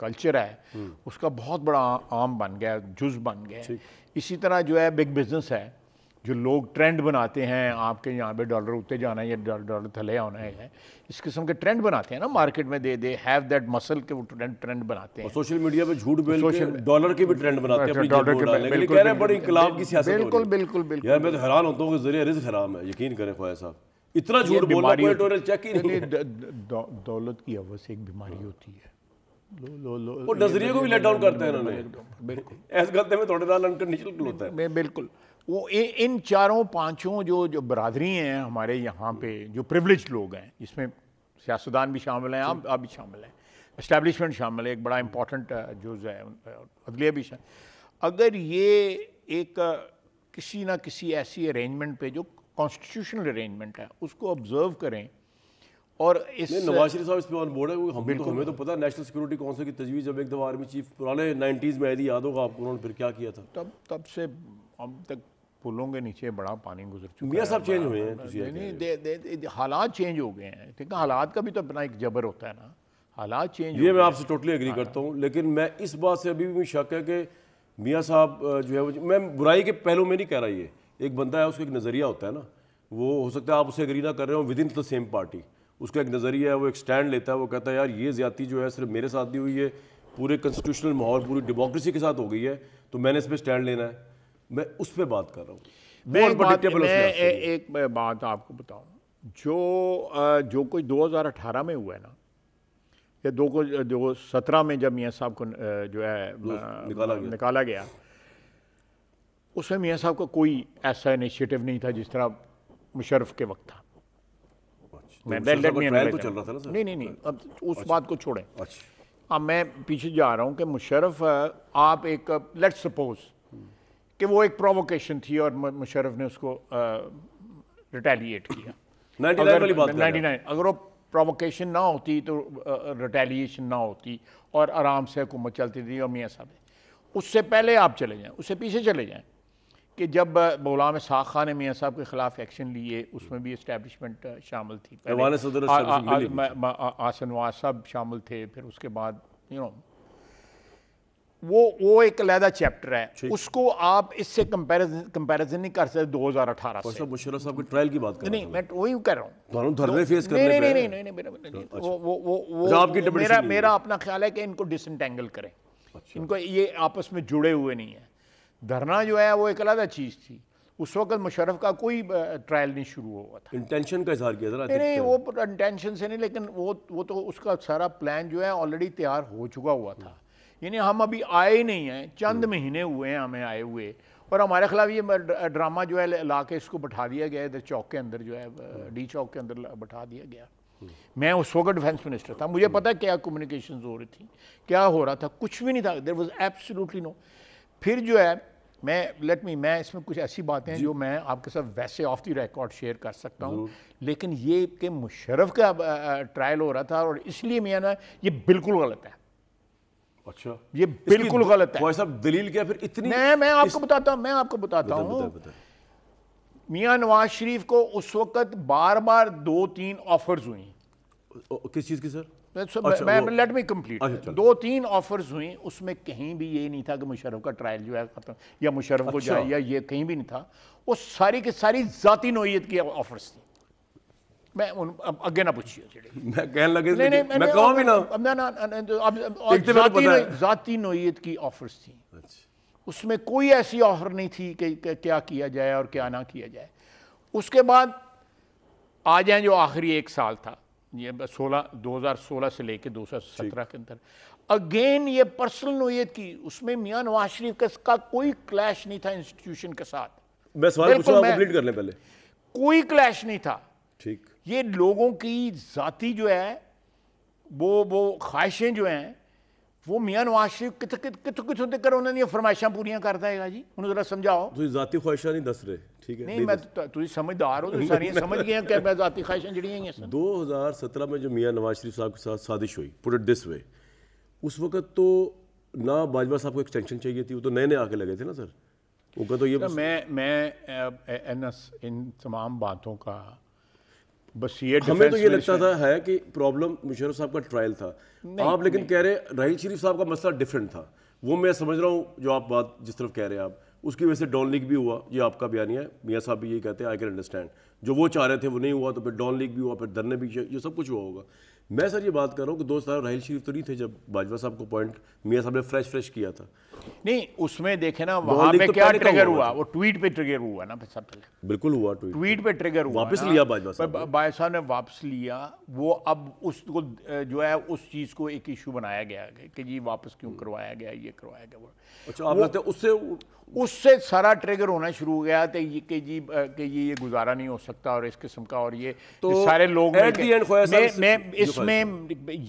[SPEAKER 2] कल्चर uh, हम्म। uh, है हम्म। उसका बहुत बड़ा आम बन गया जुज बन गया इसी तरह जो है बिग बिजनेस है जो लोग ट्रेंड बनाते हैं आपके यहाँ पे डॉलर उतरे जाना है या डॉलर डॉलर थले आना है इस किस्म के ट्रेंड बनाते हैं ना मार्केट में they they have that muscle के वो ट्रेंड ट्रेंड बनाते हैं
[SPEAKER 1] सोशल मीडिया पे झूठ बोल के डॉलर के भी ट्रेंड बनाते हैं डॉलर अच्छा, के बिल्कुल बिल्कुल
[SPEAKER 2] बिल्कुल बिल्कुल मैं तो हैरान
[SPEAKER 1] होता हूँ कि जरिए रिस्क हराम है यकीन करें ख्वाजा साहब इतना झूठ बोला कोई चेक ही नहीं
[SPEAKER 2] दौलत की अवश्य एक बीमारी होती है वो नजरिए को भी लेट डाउन करते हैं इन्होंने
[SPEAKER 1] बिल्कुल ऐसे गलते में थोड़े दाल निचल होता है बिल्कुल
[SPEAKER 2] वो ए, इन चारों पांचों जो जो बरादरी हैं हमारे यहाँ पे जो प्रिवलेज लोग हैं जिसमें सियासतदान भी शामिल हैं आप आप भी शामिल हैं इस्टेब्लिशमेंट शामिल है एक बड़ा इम्पोर्टेंट जो है अदलिया भी शामिल अगर ये एक किसी ना किसी ऐसी अरेंजमेंट पे जो कॉन्स्टिट्यूशनल अरेंजमेंट है उसको ऑब्जर्व करें और इस नवाज शरीफ साहब
[SPEAKER 1] इस पर ऑन बोर्ड है हम तो हमें तो पता है नेशनल सिक्योरिटी काउंसिल की तजवीज़ जब एक दफ़ा आर्मी चीफ पुराने नाइन्टीज़ में आई थी याद होगा आपको उन्होंने फिर क्या किया था तब तब से अब तक पुलों के नीचे बड़ा पानी
[SPEAKER 2] गुजर चुका मियाँ साहब चेंज हुए हैं हालात चेंज हो गए हैं ठीक है हालात का भी तो अपना एक
[SPEAKER 1] जबर होता है ना हालात
[SPEAKER 2] चेंज ये मैं आपसे टोटली एग्री हाँ। करता
[SPEAKER 1] हूँ लेकिन मैं इस बात से अभी भी शक है कि मियाँ साहब जो है मैं बुराई के पहलू में नहीं कह रहा ये एक बंदा है उसका एक नज़रिया होता है ना वो हो सकता है आप उसे अग्री ना कर रहे हो within the same party उसका एक नज़रिया है वो एक स्टैंड लेता है वो कहता है यार ये ज्यादा जो है सिर्फ मेरे साथ नहीं हुई है पूरे कॉन्स्टिट्यूशनल माहौल पूरी डेमोक्रेसी के साथ हो गई है तो मैंने इस पर स्टैंड लेना है मैं उस पर बात कर रहा हूँ मैं बात मैं ए, एक बात आपको बताऊँ जो जो कुछ 2018 में हुआ
[SPEAKER 2] है ना या दो को दो सत्रह में जब मियाँ साहब को जो है निकाला गया, निकाला गया उसमें मियाँ साहब का कोई ऐसा इनिशिएटिव नहीं था जिस तरह मुशरफ के वक्त था अच्छा, तो तो नहीं नहीं नहीं अब उस अच्छा, बात को छोड़ें अच्छा। अब मैं पीछे जा रहा हूँ कि मुशरफ आप एक लेट सपोज कि वो एक प्रोवोकेशन थी और मुशरफ ने उसको रिटेलिएट किया नाइनटी नाइन अगर वो प्रोवोकेशन ना होती तो रिटेलिएशन ना होती और आराम से हुकूमत चलती थी और मियाँ साहब उससे पहले आप चले जाएं उससे पीछे चले जाएं कि जब मौलाना साग खान ने मियाँ साहब के ख़िलाफ़ एक्शन लिए उसमें भी इस्टेबलिशमेंट शामिल थी आसन नवाज साहब शामिल थे फिर उसके बाद यू नो वो वो एक अलहदा चैप्टर है उसको आप इससे कंपैरिजन नहीं कर सकते दो हज़ार अठारह
[SPEAKER 1] से मुशरफ साहब के ट्रायल की बात कर
[SPEAKER 2] नहीं मैं वही कह रहा
[SPEAKER 1] हूँ दोनों धरने फेस करने नहीं नहीं
[SPEAKER 2] नहीं नहीं मेरा अच्छा, अच्छा। वो वो वो अच्छा, मेरा मेरा अपना ख्याल है कि इनको डिसंटेंगल करें इनको ये आपस में जुड़े हुए नहीं है धरना जो है वो एक अलग चीज़ थी उस वक्त मुशरफ का कोई
[SPEAKER 1] ट्रायल नहीं शुरू हुआ था इंटेंशन का इजहार किया था नहीं
[SPEAKER 2] वो इंटेंशन से नहीं लेकिन वो वो तो उसका सारा प्लान जो है ऑलरेडी तैयार हो चुका हुआ था यानी हम अभी आए नहीं हैं चंद हम्म। महीने हुए हैं हमें आए हुए और हमारे खिलाफ ये ड्रामा जो है ला के इसको बैठा दिया गया इधर चौक के अंदर जो है हम्म। डी चौक के अंदर बैठा दिया गया हम्म। मैं उस वक्त डिफेंस मिनिस्टर था मुझे पता क्या कम्युनिकेशन हो रही थी क्या हो रहा था कुछ भी नहीं था देर वॉज एब्सोलूटली नो फिर जो है मैं लेट मी मैं इसमें कुछ ऐसी बातें हैं जो मैं आपके साथ वैसे ऑफ दी रिकॉर्ड शेयर कर सकता हूँ लेकिन ये के मुशरफ का ट्रायल हो रहा था और इसलिए मैं ना ये बिल्कुल गलत है अच्छा ये बिल्कुल गलत है
[SPEAKER 1] साहब दलील क्या फिर इतनी
[SPEAKER 2] मैं मैं आपको इस... बताता हूँ मैं आपको बताता हूँ मियाँ नवाज शरीफ को उस वक्त बार बार दो तीन ऑफर्स हुई किस चीज़ की सर अच्छा, अच्छा, दो तीन ऑफर्स हुई उसमें कहीं भी ये नहीं था कि मुशरफ का ट्रायल जो है खत्म या मुशरफ को अच्छा। जाए या ये कहीं भी नहीं था वो सारी की सारी जाती नोयत की ऑफर्स थी मैं उन अब ना तो तो पूछिए जाती नोयत की ऑफर्स थी उसमें कोई ऐसी ऑफर नहीं थी कि क्या किया जाए और क्या ना किया जाए उसके बाद आ जाए जो आखिरी एक साल था ये सोलह दो हज़ार सोलह से लेके दो हज़ार सत्रह के अंदर अगेन ये पर्सनल नोयत की उसमें मियाँ नवाज शरीफ का, कोई क्लैश नहीं था इंस्टीट्यूशन के साथ मैं सवाल कंप्लीट कर ले पहले कोई क्लैश नहीं था ठीक ये लोगों की जाति जो है वो वो ख्वाहिशें जो हैं वो मियाँ नवाज शरीफ कितों कितों तक उन्होंने फरमाइशा पूरी कर देगा जी
[SPEAKER 1] उन्होंने जरा समझाओ जाती ख्वाहिशा नहीं दस रहे ठीक है नहीं, मैं तो- तुझे समझदार हो सारी समझ गए कि मैं जाती ख्वाहिशा जड़ी हैं दो हज़ार सत्रह में जो मियाँ नवाज शरीफ साहब के साथ साजिश हुई पुट इट दिस वे उस वक्त तो ना बाजवा साहब को एक्सटेंशन चाहिए थी वो तो नए नए आके लगे थे ना सर उनका तो ये तो
[SPEAKER 2] मैं मैं इन तमाम बातों का
[SPEAKER 1] बस ये हमें तो ये लगता था है कि प्रॉब्लम मुशरफ साहब का ट्रायल था आप लेकिन कह रहे राहील शरीफ साहब का मसला डिफरेंट था वो मैं समझ रहा हूँ जो आप बात जिस तरफ कह रहे हैं आप उसकी वजह से डॉन लीग भी हुआ ये आपका बयान है मियाँ साहब भी यही कहते हैं आई कैन अंडरस्टैंड जो वो चाह रहे थे वो नहीं हुआ तो फिर डॉन लीग भी हुआ फिर धरने भी ये सब कुछ हुआ होगा मैं सर ये बात कर रहा हूँ कि दोस्त साहब राहिल शरीफ तो नहीं थे जब बाजवा साहब को पॉइंट मियाँ साहब ने फ्रेश फ्रेश किया था
[SPEAKER 2] नहीं उसमें देखे ना वहाँ पे तो क्या ट्रिगर हुआ, हुआ वो ट्वीट पे ट्रिगर हुआ ना सब
[SPEAKER 1] बिल्कुल हुआ ट्वीट
[SPEAKER 2] ट्वीट पे ट्रिगर हुआ वापस लिया बाजवा साहब बाजवा साहब ने वापस लिया वो अब उसको जो है उस चीज़ को एक इशू बनाया गया कि जी वापस क्यों हम्म। करवाया गया ये करवाया गया अच्छा आप लगते उससे उससे सारा ट्रिगर होना शुरू हो गया तो कि जी कि ये गुजारा नहीं हो सकता और इस किस्म का और ये तो सारे लोग मैं, मैं इसमें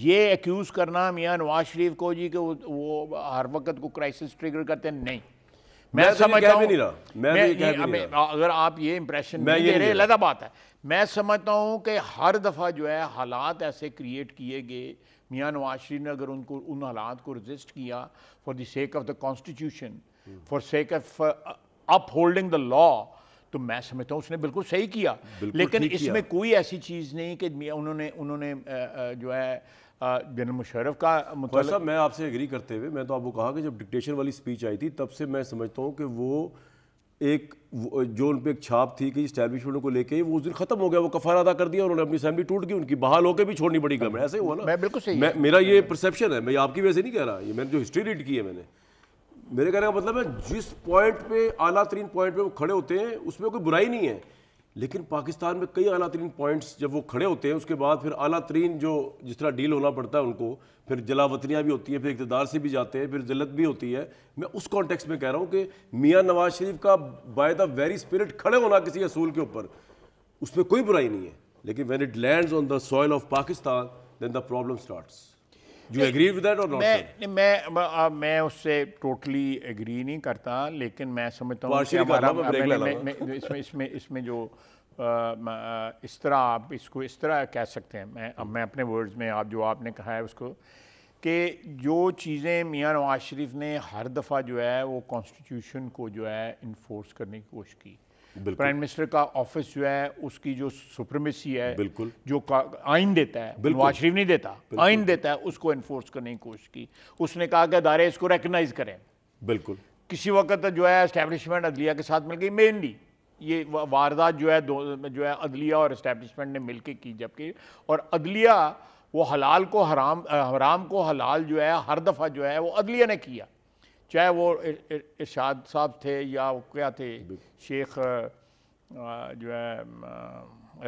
[SPEAKER 2] ये एक्यूज़ करना मियाँ नवाज शरीफ को जी के वो, हर वक्त को क्राइसिस ट्रिगर करते हैं नहीं
[SPEAKER 1] मैं, तो समझता हूँ
[SPEAKER 2] तो अगर आप ये इम्प्रेशन नहीं दे रहे अलहदा बात है मैं समझता हूँ कि हर दफ़ा जो है हालात ऐसे क्रिएट किए गए मियाँ नवाज शरीफ ने अगर उनको उन हालात को रजिस्ट किया for the sake of the constitution for sake of upholding the law तो मैं समझता हूँ उसने बिल्कुल सही किया लेकिन इसमें कोई ऐसी चीज़ नहीं कि उन्होंने उन्होंने जो है जनरल मुशरफ का मतलब मैं
[SPEAKER 1] आपसे एग्री करते हुए मैं तो आपको कहा कि जब डिक्टेशन वाली स्पीच आई थी तब से मैं समझता हूँ कि वो एक जो उन पर एक छाप थी कि स्टैब्लिशमेंट को लेके वो उस दिन खत्म हो गया वो कफारा अदा कर दिया उन्होंने अपनी असेंबली टूट गई उनकी बहाल होकर भी छोड़नी पड़ी गवर्नमेंट ऐसे हुआ ना
[SPEAKER 2] मैं बिल्कुल सही मैं,
[SPEAKER 1] मेरा ये परसेप्शन है मैं आपकी वजह से नहीं कह रहा ये मैंने जो हिस्ट्री रीड की है मैंने मेरे कहने का मतलब है जिस पॉइंट पे आला तरीन पॉइंट पे वो खड़े होते हैं उसमें कोई बुराई नहीं है लेकिन पाकिस्तान में कई आला तरीन पॉइंट्स जब वो खड़े होते हैं उसके बाद फिर आला तरीन जो जिस तरह डील होना पड़ता है उनको फिर जलावतनियाँ भी होती हैं फिर इकतदार से भी जाते हैं फिर जलत भी होती है मैं उस कॉन्टेक्स में कह रहा हूँ कि मियाँ नवाज शरीफ का बाय द वेरी स्पिरिट खड़े होना किसी असूल के ऊपर उसमें कोई बुराई नहीं है लेकिन when it land on the soil of Pakistan then the problem starts you agree with that और नॉट
[SPEAKER 2] मैं मैं मैं उससे टोटली एग्री नहीं करता लेकिन मैं समझता हूँ तो इसमें इसमें इसमें जो इस तरह आप इसको इस तरह कह सकते हैं मैं अब मैं अपने वर्ड्स में आप जो आपने कहा है उसको कि जो चीज़ें मियाँ नवाज शरीफ ने हर दफ़ा जो है वो कॉन्स्टिट्यूशन को जो है इन्फोर्स करने की कोशिश की प्राइम मिनिस्टर का ऑफिस जो है उसकी जो सुप्रीमेसी है बिल्कुल जो आइन देता है नवाज शरीफ नहीं देता आइन देता है उसको इन्फोर्स करने की कोशिश की उसने कहा कि अदारे इसको रिकगनाइज करें बिल्कुल किसी वक्त जो है इस्टेब्लिशमेंट अदलिया के साथ मिल गई मेनली ये वारदात जो है जो है अदलिया और इस्टेब्लिशमेंट ने मिल के की जबकि और अदलिया वो हलाल को हराम हराम को हलाल जो है हर दफ़ा जो है वो अदलिया ने किया चाहे वो इर्शाद साहब थे या वो क्या थे शेख जो है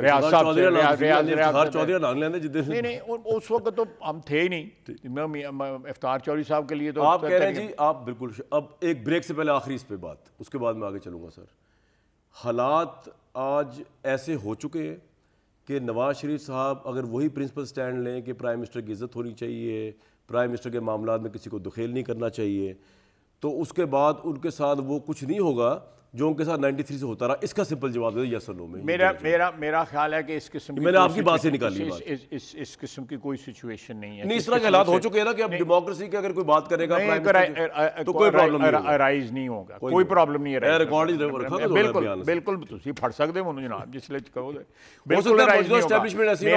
[SPEAKER 1] रियाज साहब नहीं नहीं उस वक्त तो हम थे ही
[SPEAKER 2] नहीं इफ्तार चौधरी साहब के लिए तो आप कह रहे हैं जी
[SPEAKER 1] आप बिल्कुल अब एक ब्रेक से पहले आखिरी इस पे बात उसके बाद मैं आगे चलूँगा सर हालात आज ऐसे हो चुके हैं कि नवाज शरीफ साहब अगर वही प्रिंसिपल स्टैंड लें कि प्राइम मिनिस्टर की इज्जत होनी चाहिए प्राइम मिनिस्टर के मामला में किसी को दुखेल नहीं करना चाहिए तो उसके बाद उनके साथ वो कुछ नहीं होगा जो उनके साथ 93 से होता रहा इसका सिंपल जवाब दे यस और नो में मेरा मेरा मेरा ख्याल है कि इस किस्म की मैंने आपकी बात से निकाली इस,
[SPEAKER 2] इस, इस, इस किस्म की कोई सिचुएशन नहीं है नहीं इस तरह के हालात हो
[SPEAKER 1] चुके हैं ना कि अब डेमोक्रेसी की अगर कोई बात करेगा तो कोई प्रॉब्लम
[SPEAKER 2] अराइज नहीं होगा कोई प्रॉब्लम नहीं है रिकॉर्ड बिल्कुल तो बिल्कुल ਤੁਸੀਂ ਫੜ ਸਕਦੇ ਹੋ ਮੈਨੂੰ ਜਨਾਬ ਜਿਸ ਲਈ ਕਹੋ ਬਿਲਕੁਲ ਐਸਟੈਬਲਿਸ਼ਮੈਂਟ ਅਸੀਂ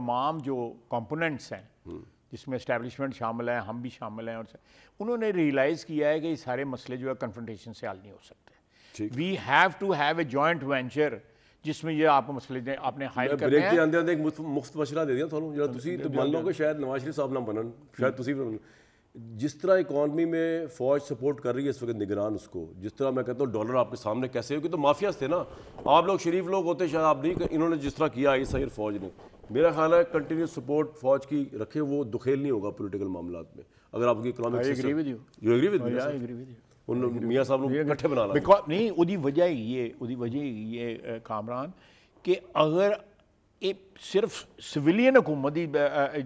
[SPEAKER 2] तमाम जो कॉम्पोनेंट्स हैं हम्म। जिसमें इस्टेबलिशमेंट शामिल हैं हम भी शामिल हैं और उन्होंने रियलाइज़ किया है कि ये सारे मसले जो है कन्फ्रंटेशन से हल नहीं हो सकते we have to have a joint venture जिसमें ये आप ਮਸਲੇ ਦੇ ਆਪਨੇ ਹਾਈਲ ਕਰਨੇ ਆ आंदे
[SPEAKER 1] आंदे एक मुफ्त मशरा दे दिया थोड़ा जरा ਤੁਹਾਨੂੰ तो मान लो कि शायद नवाज शरीफ साहब ना बनन शायद ਸ਼ਾਇਦ ਤੁਸੀਂ ਵੀ जिस तरह इकॉनमी में फौज सपोर्ट कर रही है इस वक्त निगरान उसको जिस तरह मैं कहता हूँ डॉलर आपके सामने कैसे हो क्योंकि तो माफियाज थे ना आप लोग शरीफ लोग होते शायद आप नहीं इन्होंने जिस तरह किया आई सैर फौज ने मेरा ख्याल है कंटिन्यू सपोर्ट फौज की रखे वो दुखेल नहीं होगा पोलिटिकल मामला में अगर आप उनकी इकोनॉमिक मियाँ साहब लोग इकट्ठे बना बिकॉज नहीं उदी
[SPEAKER 2] वजह ये उदी वजह ये कामरान कि अगर ये सिर्फ सिविलियन हुकूमत ही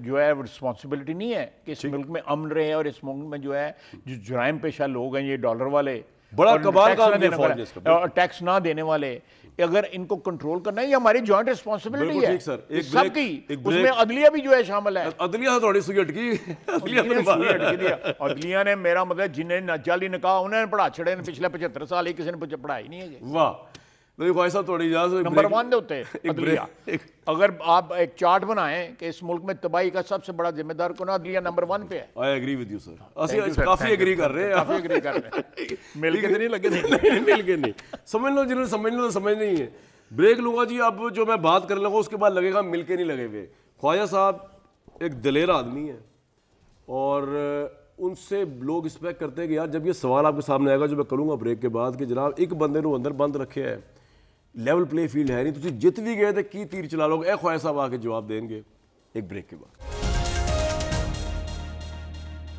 [SPEAKER 2] जो है रिस्पॉन्सिबिलिटी नहीं है कि इस मुल्क में अमन रहे और इस मुल्क में जो है जो जराइम पेशा लोग हैं ये डॉलर वाले बड़ा कबाल का टैक्स ना देने वाले अगर इनको कंट्रोल करना है ये हमारी जॉइंट रिस्पॉन्सिबिलिटी है सर एक सब सबकी उसमें अदलिया भी जो है शामिल
[SPEAKER 1] है अदलिया तो थोड़ी सुई अटकी अदलिया ने तो सुई अटकी दिया
[SPEAKER 2] अदलिया ने मेरा मतलब जिन्हें जाली निकाह उन्होंने पढ़ा छड़े ने पिछले पचहत्तर साल ही किसी ने पढ़ाई नहीं है
[SPEAKER 1] वाह नहीं तो भाई साहब थोड़ी इजाजत ਨੰਬਰ 1
[SPEAKER 2] ਦੇ ਉੱਤੇ अगर आप एक चार्ट बनाएं कि इस मुल्क में तबाही का सबसे बड़ा जिम्मेदार कौन ਜ਼ਿੰਮੇਦਾਰ ਕੋਣ ਅਦਲੀਆ ਨੰਬਰ 1 पे ਹੈ
[SPEAKER 1] I agree with you sir ਅਸੀਂ ਕਾਫੀ ਐਗਰੀ ਕਰ ਰਹੇ ਹਾਂ ਕਾਫੀ ਐਗਰੀ ਕਰ ਰਹੇ ਮਿਲ ਕੇ नहीं लगे नहीं मिल के नहीं समझ लो जिन्होंने समझ लो तो समझ नहीं है ब्रेक लूंगा जी अब जो मैं बात करने लगा उसके बाद लगेगा मिल के नहीं लगे हुए ख्वाजा साहब एक दलेर आदमी है और उनसे लोग एक्सपेक्ट करते हैं कि यार जब ये सवाल आपके सामने आएगा जो मैं करूंगा ब्रेक के बाद कि जनाब एक बंदे को अंदर बंद रखे हैं लैवल प्ले फील्ड है नहीं तुम जित भी गए ਤੇ की तीर चला ਲੋਗੇ ए ख्वाह साहब आके जवाब देंगे एक ब्रेक के बाद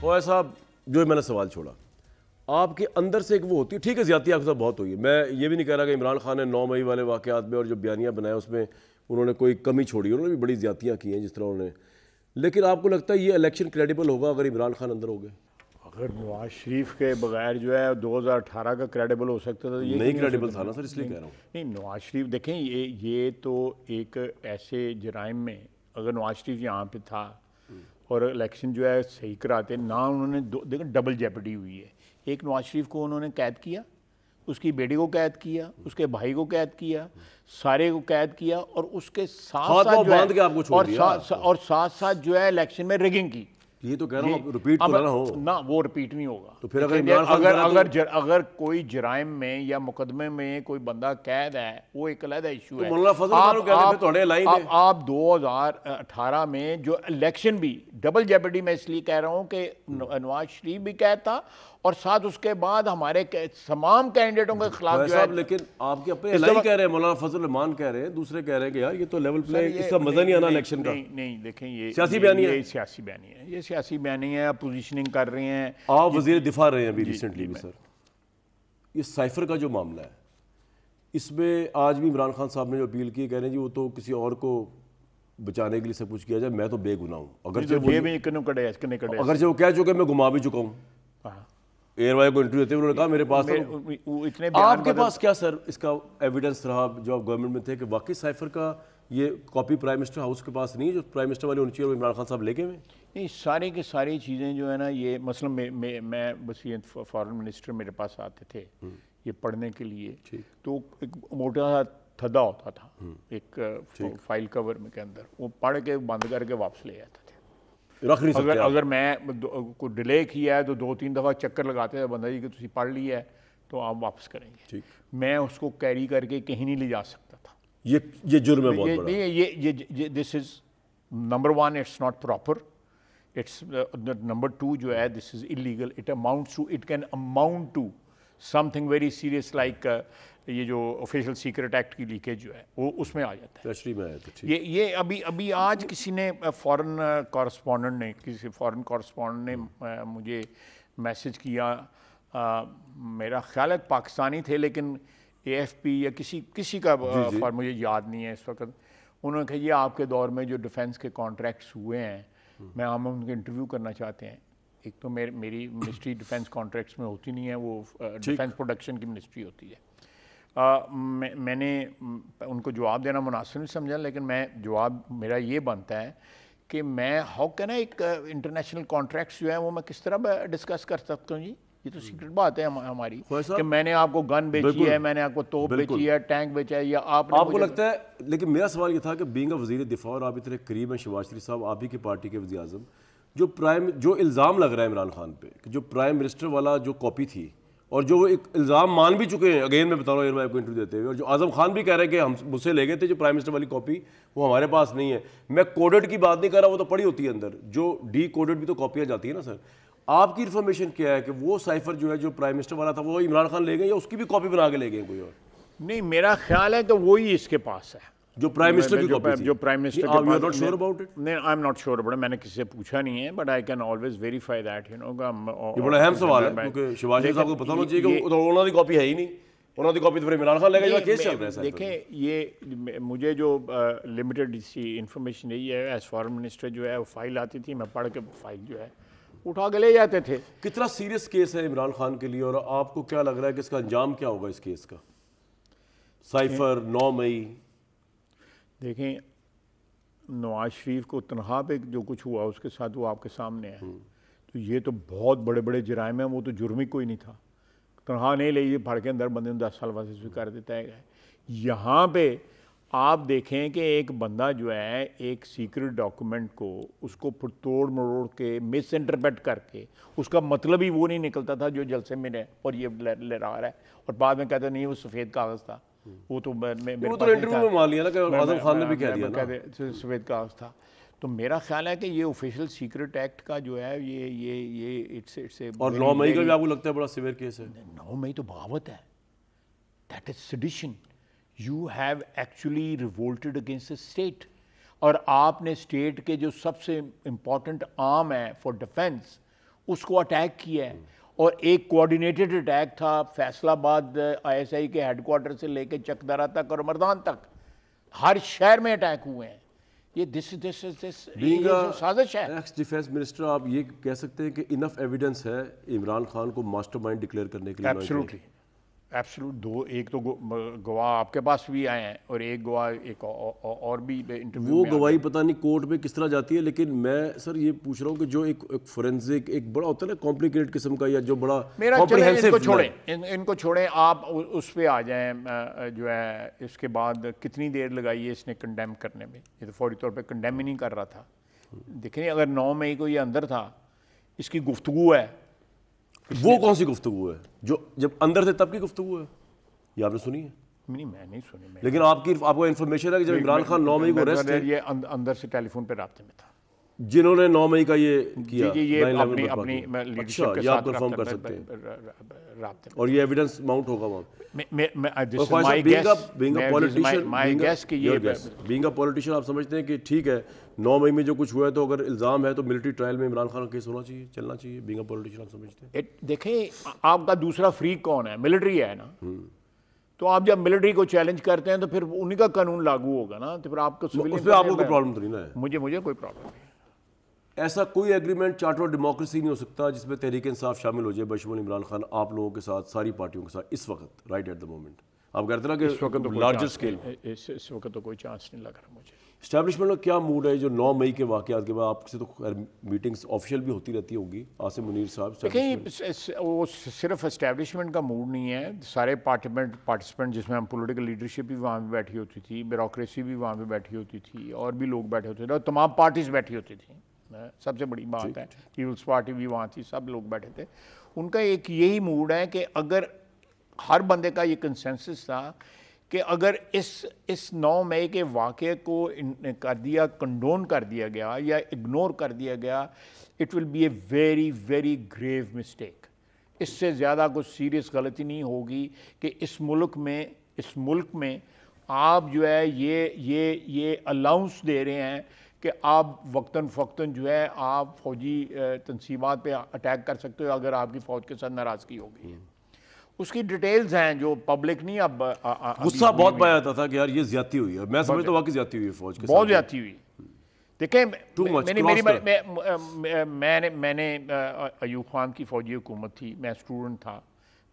[SPEAKER 1] खोया साहब जो मैंने सवाल छोड़ा आपके अंदर से एक वो होती है ठीक है ज्यादा आपके साथ बहुत हुई है मैं ये भी नहीं कह रहा कि इमरान खान ने नौ मई वाले वाकत में और जो बयानियाँ बनाए उसमें उन्होंने कोई कमी छोड़ी उन्होंने भी बड़ी ज्यादतियाँ की हैं जिस तरह उन्होंने लेकिन आपको लगता है ये इलेक्शन क्रेडिबल होगा अगर इमरान खान अंदर हो गए
[SPEAKER 2] अगर नवाज शरीफ के बगैर जो है 2018 का क्रेडिबल हो सकता था ये नहीं क्रेडिबल था ना सर इसलिए कह रहा हूँ नहीं नवाज शरीफ देखें ये ये तो एक ऐसे जराइम में अगर नवाज शरीफ यहाँ पे था और इलेक्शन जो है सही कराते ना उन्होंने देखो डबल जेपडी हुई है एक नवाज शरीफ को उन्होंने कैद किया उसकी बेटी को कैद किया उसके भाई को कैद किया सारे को कैद किया और उसके साथ साथ जो है और साथ साथ जो है इलेक्शन में रिगिंग की ये तो कह रहा हूँ रिपीट तो हो ना वो रिपीट नहीं होगा तो फिर अगर अगर तो- अगर तो... जर, अगर कोई जराइम में या मुकदमे में कोई बंदा कैद है वो एक अलहदा इशू तो है आप, आप, आप, आप 2018 में जो इलेक्शन भी डबल जेबडी में इसलिए कह रहा हूँ कि नवाज शरीफ भी कैद था और साथ उसके बाद हमारे तमाम के, कैंडिडेटों के खिलाफ जो है
[SPEAKER 1] लेकिन आपके अपने इस कह रहे हैं मौलाना फजल रहमान कह रहे हैं दूसरे कह रहे हैं कि यार ये तो लेवल प्ले इसका मजा नहीं आना इलेक्शन का नहीं देखें ये सियासी बयानी है ये सियासी बयानी
[SPEAKER 2] है ये सियासी बयानी है पोजिशनिंग कर रहे
[SPEAKER 1] हैं आप वजीर दिफा रहे हैं अभी रिसेंटली भी सर ये साइफर का जो मामला है इसमें आज भी इमरान खान साहब ने जो अपील की कह रहे हैं जी वो तो किसी और को बचाने के लिए सब कुछ किया जाए मैं तो बेगुना हूँ अगर जो
[SPEAKER 2] अगर जो
[SPEAKER 1] कह चुके मैं घुमा भी चुका हूँ हाँ। एयरवाई को इंटरव्यू देते उन्होंने कहा मेरे पास तो इतने आपके पास मतलब क्या सर इसका एविडेंस रहा जो आप गवर्नमेंट में थे कि वाकई साइफर का ये कॉपी प्राइम मिनिस्टर हाउस के पास नहीं जो प्राइम मिनिस्टर वाली होनी चाहिए इमरान खान साहब लेके हुए नहीं सारे के सारी चीज़ें जो है ना ये मसलन
[SPEAKER 2] मतलब मैं मैं, मैं बस ये फॉरन मिनिस्टर मेरे पास आते थे हम्म। ये पढ़ने के लिए तो एक मोटा सा थदा होता था हम्म। एक फाइल कवर में के अंदर वो पढ़ के बंद करके वापस ले आता था रख नहीं सकते अगर अगर मैं को डिले किया है तो दो तीन दफ़ा चक्कर लगाते हैं बंदा जी कि तुम पढ़ लिया है तो आप वापस करेंगे ठीक मैं उसको कैरी करके कहीं नहीं ले जा सकता
[SPEAKER 1] था ये ये जुर्म है बहुत बड़ा
[SPEAKER 2] ये ये, ये this is number one it's not proper it's number two जो है this is illegal it amounts to it can amount to something very serious like ये जो ऑफिशियल सीक्रेट एक्ट की लीकेज जो है वो उसमें आ जाता है में आया ये ये अभी अभी आज किसी ने फॉरेन कॉरस्पॉन्डेंट ने किसी फॉरेन कॉरस्पॉन्डेंट ने हम्म। मुझे मैसेज किया आ, मेरा ख्याल है पाकिस्तानी थे लेकिन ए एफ पी या किसी किसी का फॉर मुझे याद नहीं है इस वक्त उन्होंने कहा ये आपके दौर में जो डिफेंस के कॉन्ट्रैक्ट्स हुए हैं हम्म। मैं हम उनके इंटरव्यू करना चाहते हैं एक तो मेरे मेरी मिनिस्ट्री डिफेंस कॉन्ट्रैक्ट्स में होती नहीं है वो डिफेंस प्रोडक्शन की मिनिस्ट्री होती है आ, मैं, मैंने उनको जवाब देना मुनासिब नहीं समझा लेकिन मैं जवाब मेरा ये बनता है कि मैं हाउ कैन एक इंटरनेशनल कॉन्ट्रैक्ट जो है वो मैं किस तरह डिस्कस कर सकता हूँ जी ये तो सीक्रेट बात है हमारी कि मैंने आपको
[SPEAKER 1] गन बेची है मैंने
[SPEAKER 2] आपको तोप बेची है टैंक बेचा है या आप आपको लगता
[SPEAKER 1] है लेकिन मेरा सवाल ये था कि बींग वजीर दिफा और आप इतने करीब हैं शिवाज शरीफ साहब आप ही की पार्टी के वजी अजम जो प्राइम जो इल्ज़ाम लग रहा है इमरान खान पे कि जो प्राइम मिनिस्टर वाला जो कॉपी थी और जो एक इल्ज़ाम मान भी चुके हैं अगेन मैं बता रहा हूँ एयर को इंटरव्यू देते हुए और जो आजम खान भी कह रहे हैं कि हम मुझसे ले गए थे जो प्राइम मिनिस्टर वाली कॉपी वो हमारे पास नहीं है मैं कोडेड की बात नहीं कर रहा वो तो पड़ी होती है अंदर जो डी कोडेड भी तो कॉपियाँ जाती है ना सर आपकी इन्फॉर्मेशन क्या है कि वो साइफर जो है जो प्राइम मिनिस्टर वाला था वो इमरान खान ले गए या उसकी भी कॉपी बना के ले गए कोई और नहीं मेरा ख्याल है कि वही इसके पास है जो प्राइम मिनिस्टर की कॉपी जो प्राइम मिनिस्टर आप you are not sure
[SPEAKER 2] about it नहीं I am not sure about मैंने किसी से पूछा नहीं है but I can always verify that you know ये बड़ा अहम uh, सवाल है क्योंकि शिवाजी साहब को पता होना चाहिए कि उन्होंने की तो कॉपी है ही नहीं
[SPEAKER 1] उन्होंने तो कॉपी तो फिर इमरान खान लेगा या केस चल रहा है देखें
[SPEAKER 2] तो। ये मुझे जो लिमिटेड uh, सी इंफॉर्मेशन यही है एज फॉरेन मिनिस्टर जो है वो फाइल आती थी मैं पढ़ के फाइल जो है
[SPEAKER 1] उठा के ले जाते थे कितना सीरियस केस है इमरान खान के लिए और आपको क्या लग रहा है कि इसका अंजाम क्या होगा इस केस का साइफर नौ मई देखें
[SPEAKER 2] नवाज शरीफ को तनख्वाह पे जो कुछ हुआ उसके साथ वो आपके सामने है हम्म। तो ये तो बहुत बड़े बड़े जराइम हैं वो तो जुर्मी कोई नहीं था तनख्वाह नहीं ले फाड़ के अंदर बंदे दस साल वास्ते स्वीकार देता है यहाँ पे आप देखें कि एक बंदा जो है एक सीक्रेट डॉक्यूमेंट को उसको तोड़ मरोड़ के मिस इंटरप्रेट करके उसका मतलब ही वो नहीं निकलता था जो जलसे में है और ये ले रहा है और बाद में कहते नहीं वो सफ़ेद कागज़ था वो तो मैं वो तो इंटरव्यू में मान लिया था कि आजम खान ने भी कह दिया सफेद कागज था तो मेरा ख्याल है कि ये ऑफिशियल सीक्रेट एक्ट का जो है ये ये ये इट्स इट्स
[SPEAKER 1] और नौ मई का भी आपको लगता है बड़ा सिवियर केस है
[SPEAKER 2] नौ मई तो बगावत है that is sedition you have actually revolted against the state और आपने स्टेट के जो सबसे इम्पॉर्टेंट आर्म है फॉर डिफेंस उसको अटैक किया है और एक कोऑर्डिनेटेड अटैक था फैसलाबाद आईएसआई के हेडक्वार्टर से लेकर चकदरा तक और मरदान तक हर शहर में अटैक हुए हैं ये दिस दिस दिस साजिश है
[SPEAKER 1] एक्स डिफेंस मिनिस्टर आप ये कह सकते हैं कि इनफ एविडेंस है इमरान खान को मास्टरमाइंड डिक्लेयर करने के लिए एब्सोल्युटली एब्सोलूट दो एक तो
[SPEAKER 2] गवाह आपके पास भी आए हैं और एक गवाह एक औ, औ, और भी इंटरव्यू वो
[SPEAKER 1] गवाही पता नहीं कोर्ट में किस तरह जाती है लेकिन मैं सर ये पूछ रहा हूँ कि जो एक, एक फोरेंसिक एक बड़ा होता है ना कॉम्प्लिकेटेड किस्म का या जो बड़ा मेरा चले इनको छोड़ें
[SPEAKER 2] इन, इनको छोड़ें आप उस पर आ जाएं जो है इसके बाद कितनी देर लगाई है इसने कंडेम करने में ये तो फौरी तौर पर कंडेम ही नहीं कर रहा था देखें अगर नौ मई को ये अंदर था इसकी गुफ्तु है
[SPEAKER 1] वो कौन सी गुफ्तु है जो जब अंदर से तब की गुफ्तु है ये आपने सुनी है
[SPEAKER 2] नहीं मैं नहीं सुनी मैं लेकिन
[SPEAKER 1] आपकी आपको इन्फॉर्मेशन है कि जब इमरान खान नौ मई को अरेस्ट तो ये
[SPEAKER 2] अं- अंदर से
[SPEAKER 1] टेलीफोन पे रबते में था जिन्होंने नौ मई का ये किया ये अपनी, अपनी अच्छा ये आप कंफर्म कर सकते
[SPEAKER 2] हैं
[SPEAKER 1] और ये एविडेंस माउंट होगा वहाँ बींग पॉलिटिशियन आप समझते हैं कि ठीक है नौ मई में जो कुछ हुआ है तो अगर इल्ज़ाम है तो मिलिट्री ट्रायल में इमरान खान का केस होना चाहिए चलना चाहिए बींग पॉलिटिशियन आप समझते हैं देखें
[SPEAKER 2] आपका दूसरा फ्री कौन है मिलिट्री है ना हम्म। तो आप जब मिलिट्री को चैलेंज करते हैं तो फिर उन्हीं का कानून लागू होगा ना तो फिर आपको उसमें आपको कोई प्रॉब्लम तो नहीं ना है
[SPEAKER 1] मुझे मुझे कोई प्रॉब्लम नहीं ऐसा कोई एग्रीमेंट चार्टर ऑफ डेमोक्रेसी नहीं हो सकता जिसमें तहरीक इंसाफ शामिल हो जाए बशमल इमरान खान आप लोगों के साथ सारी पार्टियों के साथ इस वक्त राइट एट द मोमेंट आप कहते ना कि लार्जेस्ट स्केल
[SPEAKER 2] इस वक्त तो कोई चांस तो नहीं लग रहा मुझे
[SPEAKER 1] इस्टेबलिशमेंट का क्या मूड है जो 9 मई के वाक़ के बाद आपसे तो खैर मीटिंग्स ऑफिशियल भी होती रहती होगी आसिम मुनीर साहब देखिए
[SPEAKER 2] वो सिर्फ इस्टेब्लिशमेंट का मूड नहीं है
[SPEAKER 1] सारे पार्टीमेंट पार्टिसिपेंट जिसमें
[SPEAKER 2] हम पोलिटिकल लीडरशिप भी वहाँ पर बैठी होती थी ब्यूरोसी भी वहाँ पर बैठी होती थी और भी लोग बैठे होते थे और तमाम पार्टीज़ बैठी होती थी सबसे बड़ी बात है पीपल्स पार्टी भी वहाँ थी सब लोग बैठे थे उनका एक यही मूड है कि अगर हर बंदे का ये कंसेंसिस था कि अगर इस इस नौ मई के वाक़े को कर दिया कंडोन कर दिया गया या इग्नोर कर दिया गया it will be a very very grave mistake इससे ज़्यादा कुछ सीरियस गलती नहीं होगी कि इस मुल्क में इस मुल्क में आप जो है ये ये ये अलाउंस दे रहे हैं कि आप वक्ता फ़क्ता जो है आप फौजी तनसीबात पे अटैक कर सकते हो अगर आपकी फ़ौज के साथ नाराज़गी हो गई है उसकी डिटेल्स हैं जो पब्लिक नहीं अब
[SPEAKER 1] गुस्सा बहुत पाया जाता था कि यार ये ज्यादा हुई है मैं समझता तो वाकई ज्यादा हुई है फौज के बहुत ज्यादा हुई देखें मैंने
[SPEAKER 2] मेरी मैंने मैंने अयूब खान की फौजी हुकूमत थी मैं स्टूडेंट था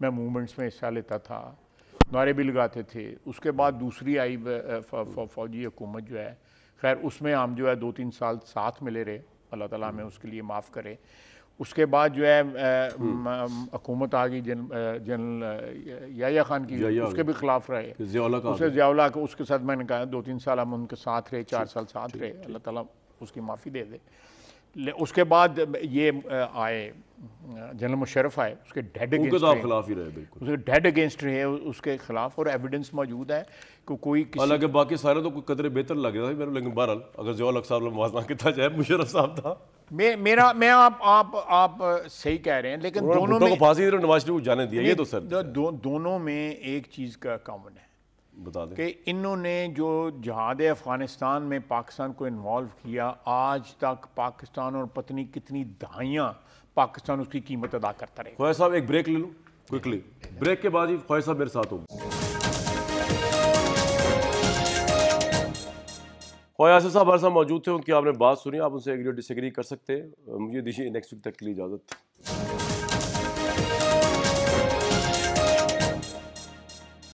[SPEAKER 2] मैं मूवमेंट्स में हिस्सा लेता था नारे भी लगाते थे उसके बाद दूसरी आई hmm. फौजी हुकूमत जो है खैर उसमें हम जो है दो तीन साल साथ मिले रहे अल्लाह ताला हमें hmm. उसके लिए माफ़ करे उसके बाद जो है हम्म। हुकूमत आ गई जन जनरल याया खान की उसके भी खिलाफ रहे जियाला उसे जियाला का उसके साथ मैंने कहा दो तीन साल हम उनके साथ रहे चार साल साथ रहे अल्लाह ताला उसकी माफ़ी दे दे उसके बाद ये आए जनरल मुशरफ आए उसके डेड अगेंस्ट खिलाफ ही रहे बिल्कुल उसके डेड अगेंस्ट रहे उसके खिलाफ और एविडेंस मौजूद है को कोई हालांकि
[SPEAKER 1] बाकी सारे तो कोई कदरे बेहतर लग रहा था मेरे लेकिन बहरहाल अगर जवाल साहब मुआजना कितना जाए मुशरफ साहब था
[SPEAKER 2] मे, मेरा मैं आप आप आप सही कह रहे हैं लेकिन दोनों में
[SPEAKER 1] नवाज शरीफ जाने दिया ये तो सर
[SPEAKER 2] दो, दोनों में एक चीज़ का कॉमन है बता दें कि इन्होंने जो जहाद अफ़गानिस्तान में पाकिस्तान को इन्वॉल्व किया आज तक पाकिस्तान और पत्नी कितनी दहाइयाँ पाकिस्तान उसकी कीमत
[SPEAKER 1] अदा करता रहे खोया साहब एक ब्रेक ले लूँ क्विकली ब्रेक के बाद ही खोया साहब मेरे साथ हो खोया साहब हर साहब मौजूद थे उनकी आपने बात सुनी आप उनसे एग्री डिसग्री कर सकते हैं मुझे दीजिए नेक्स्ट वीक तक के लिए इजाज़त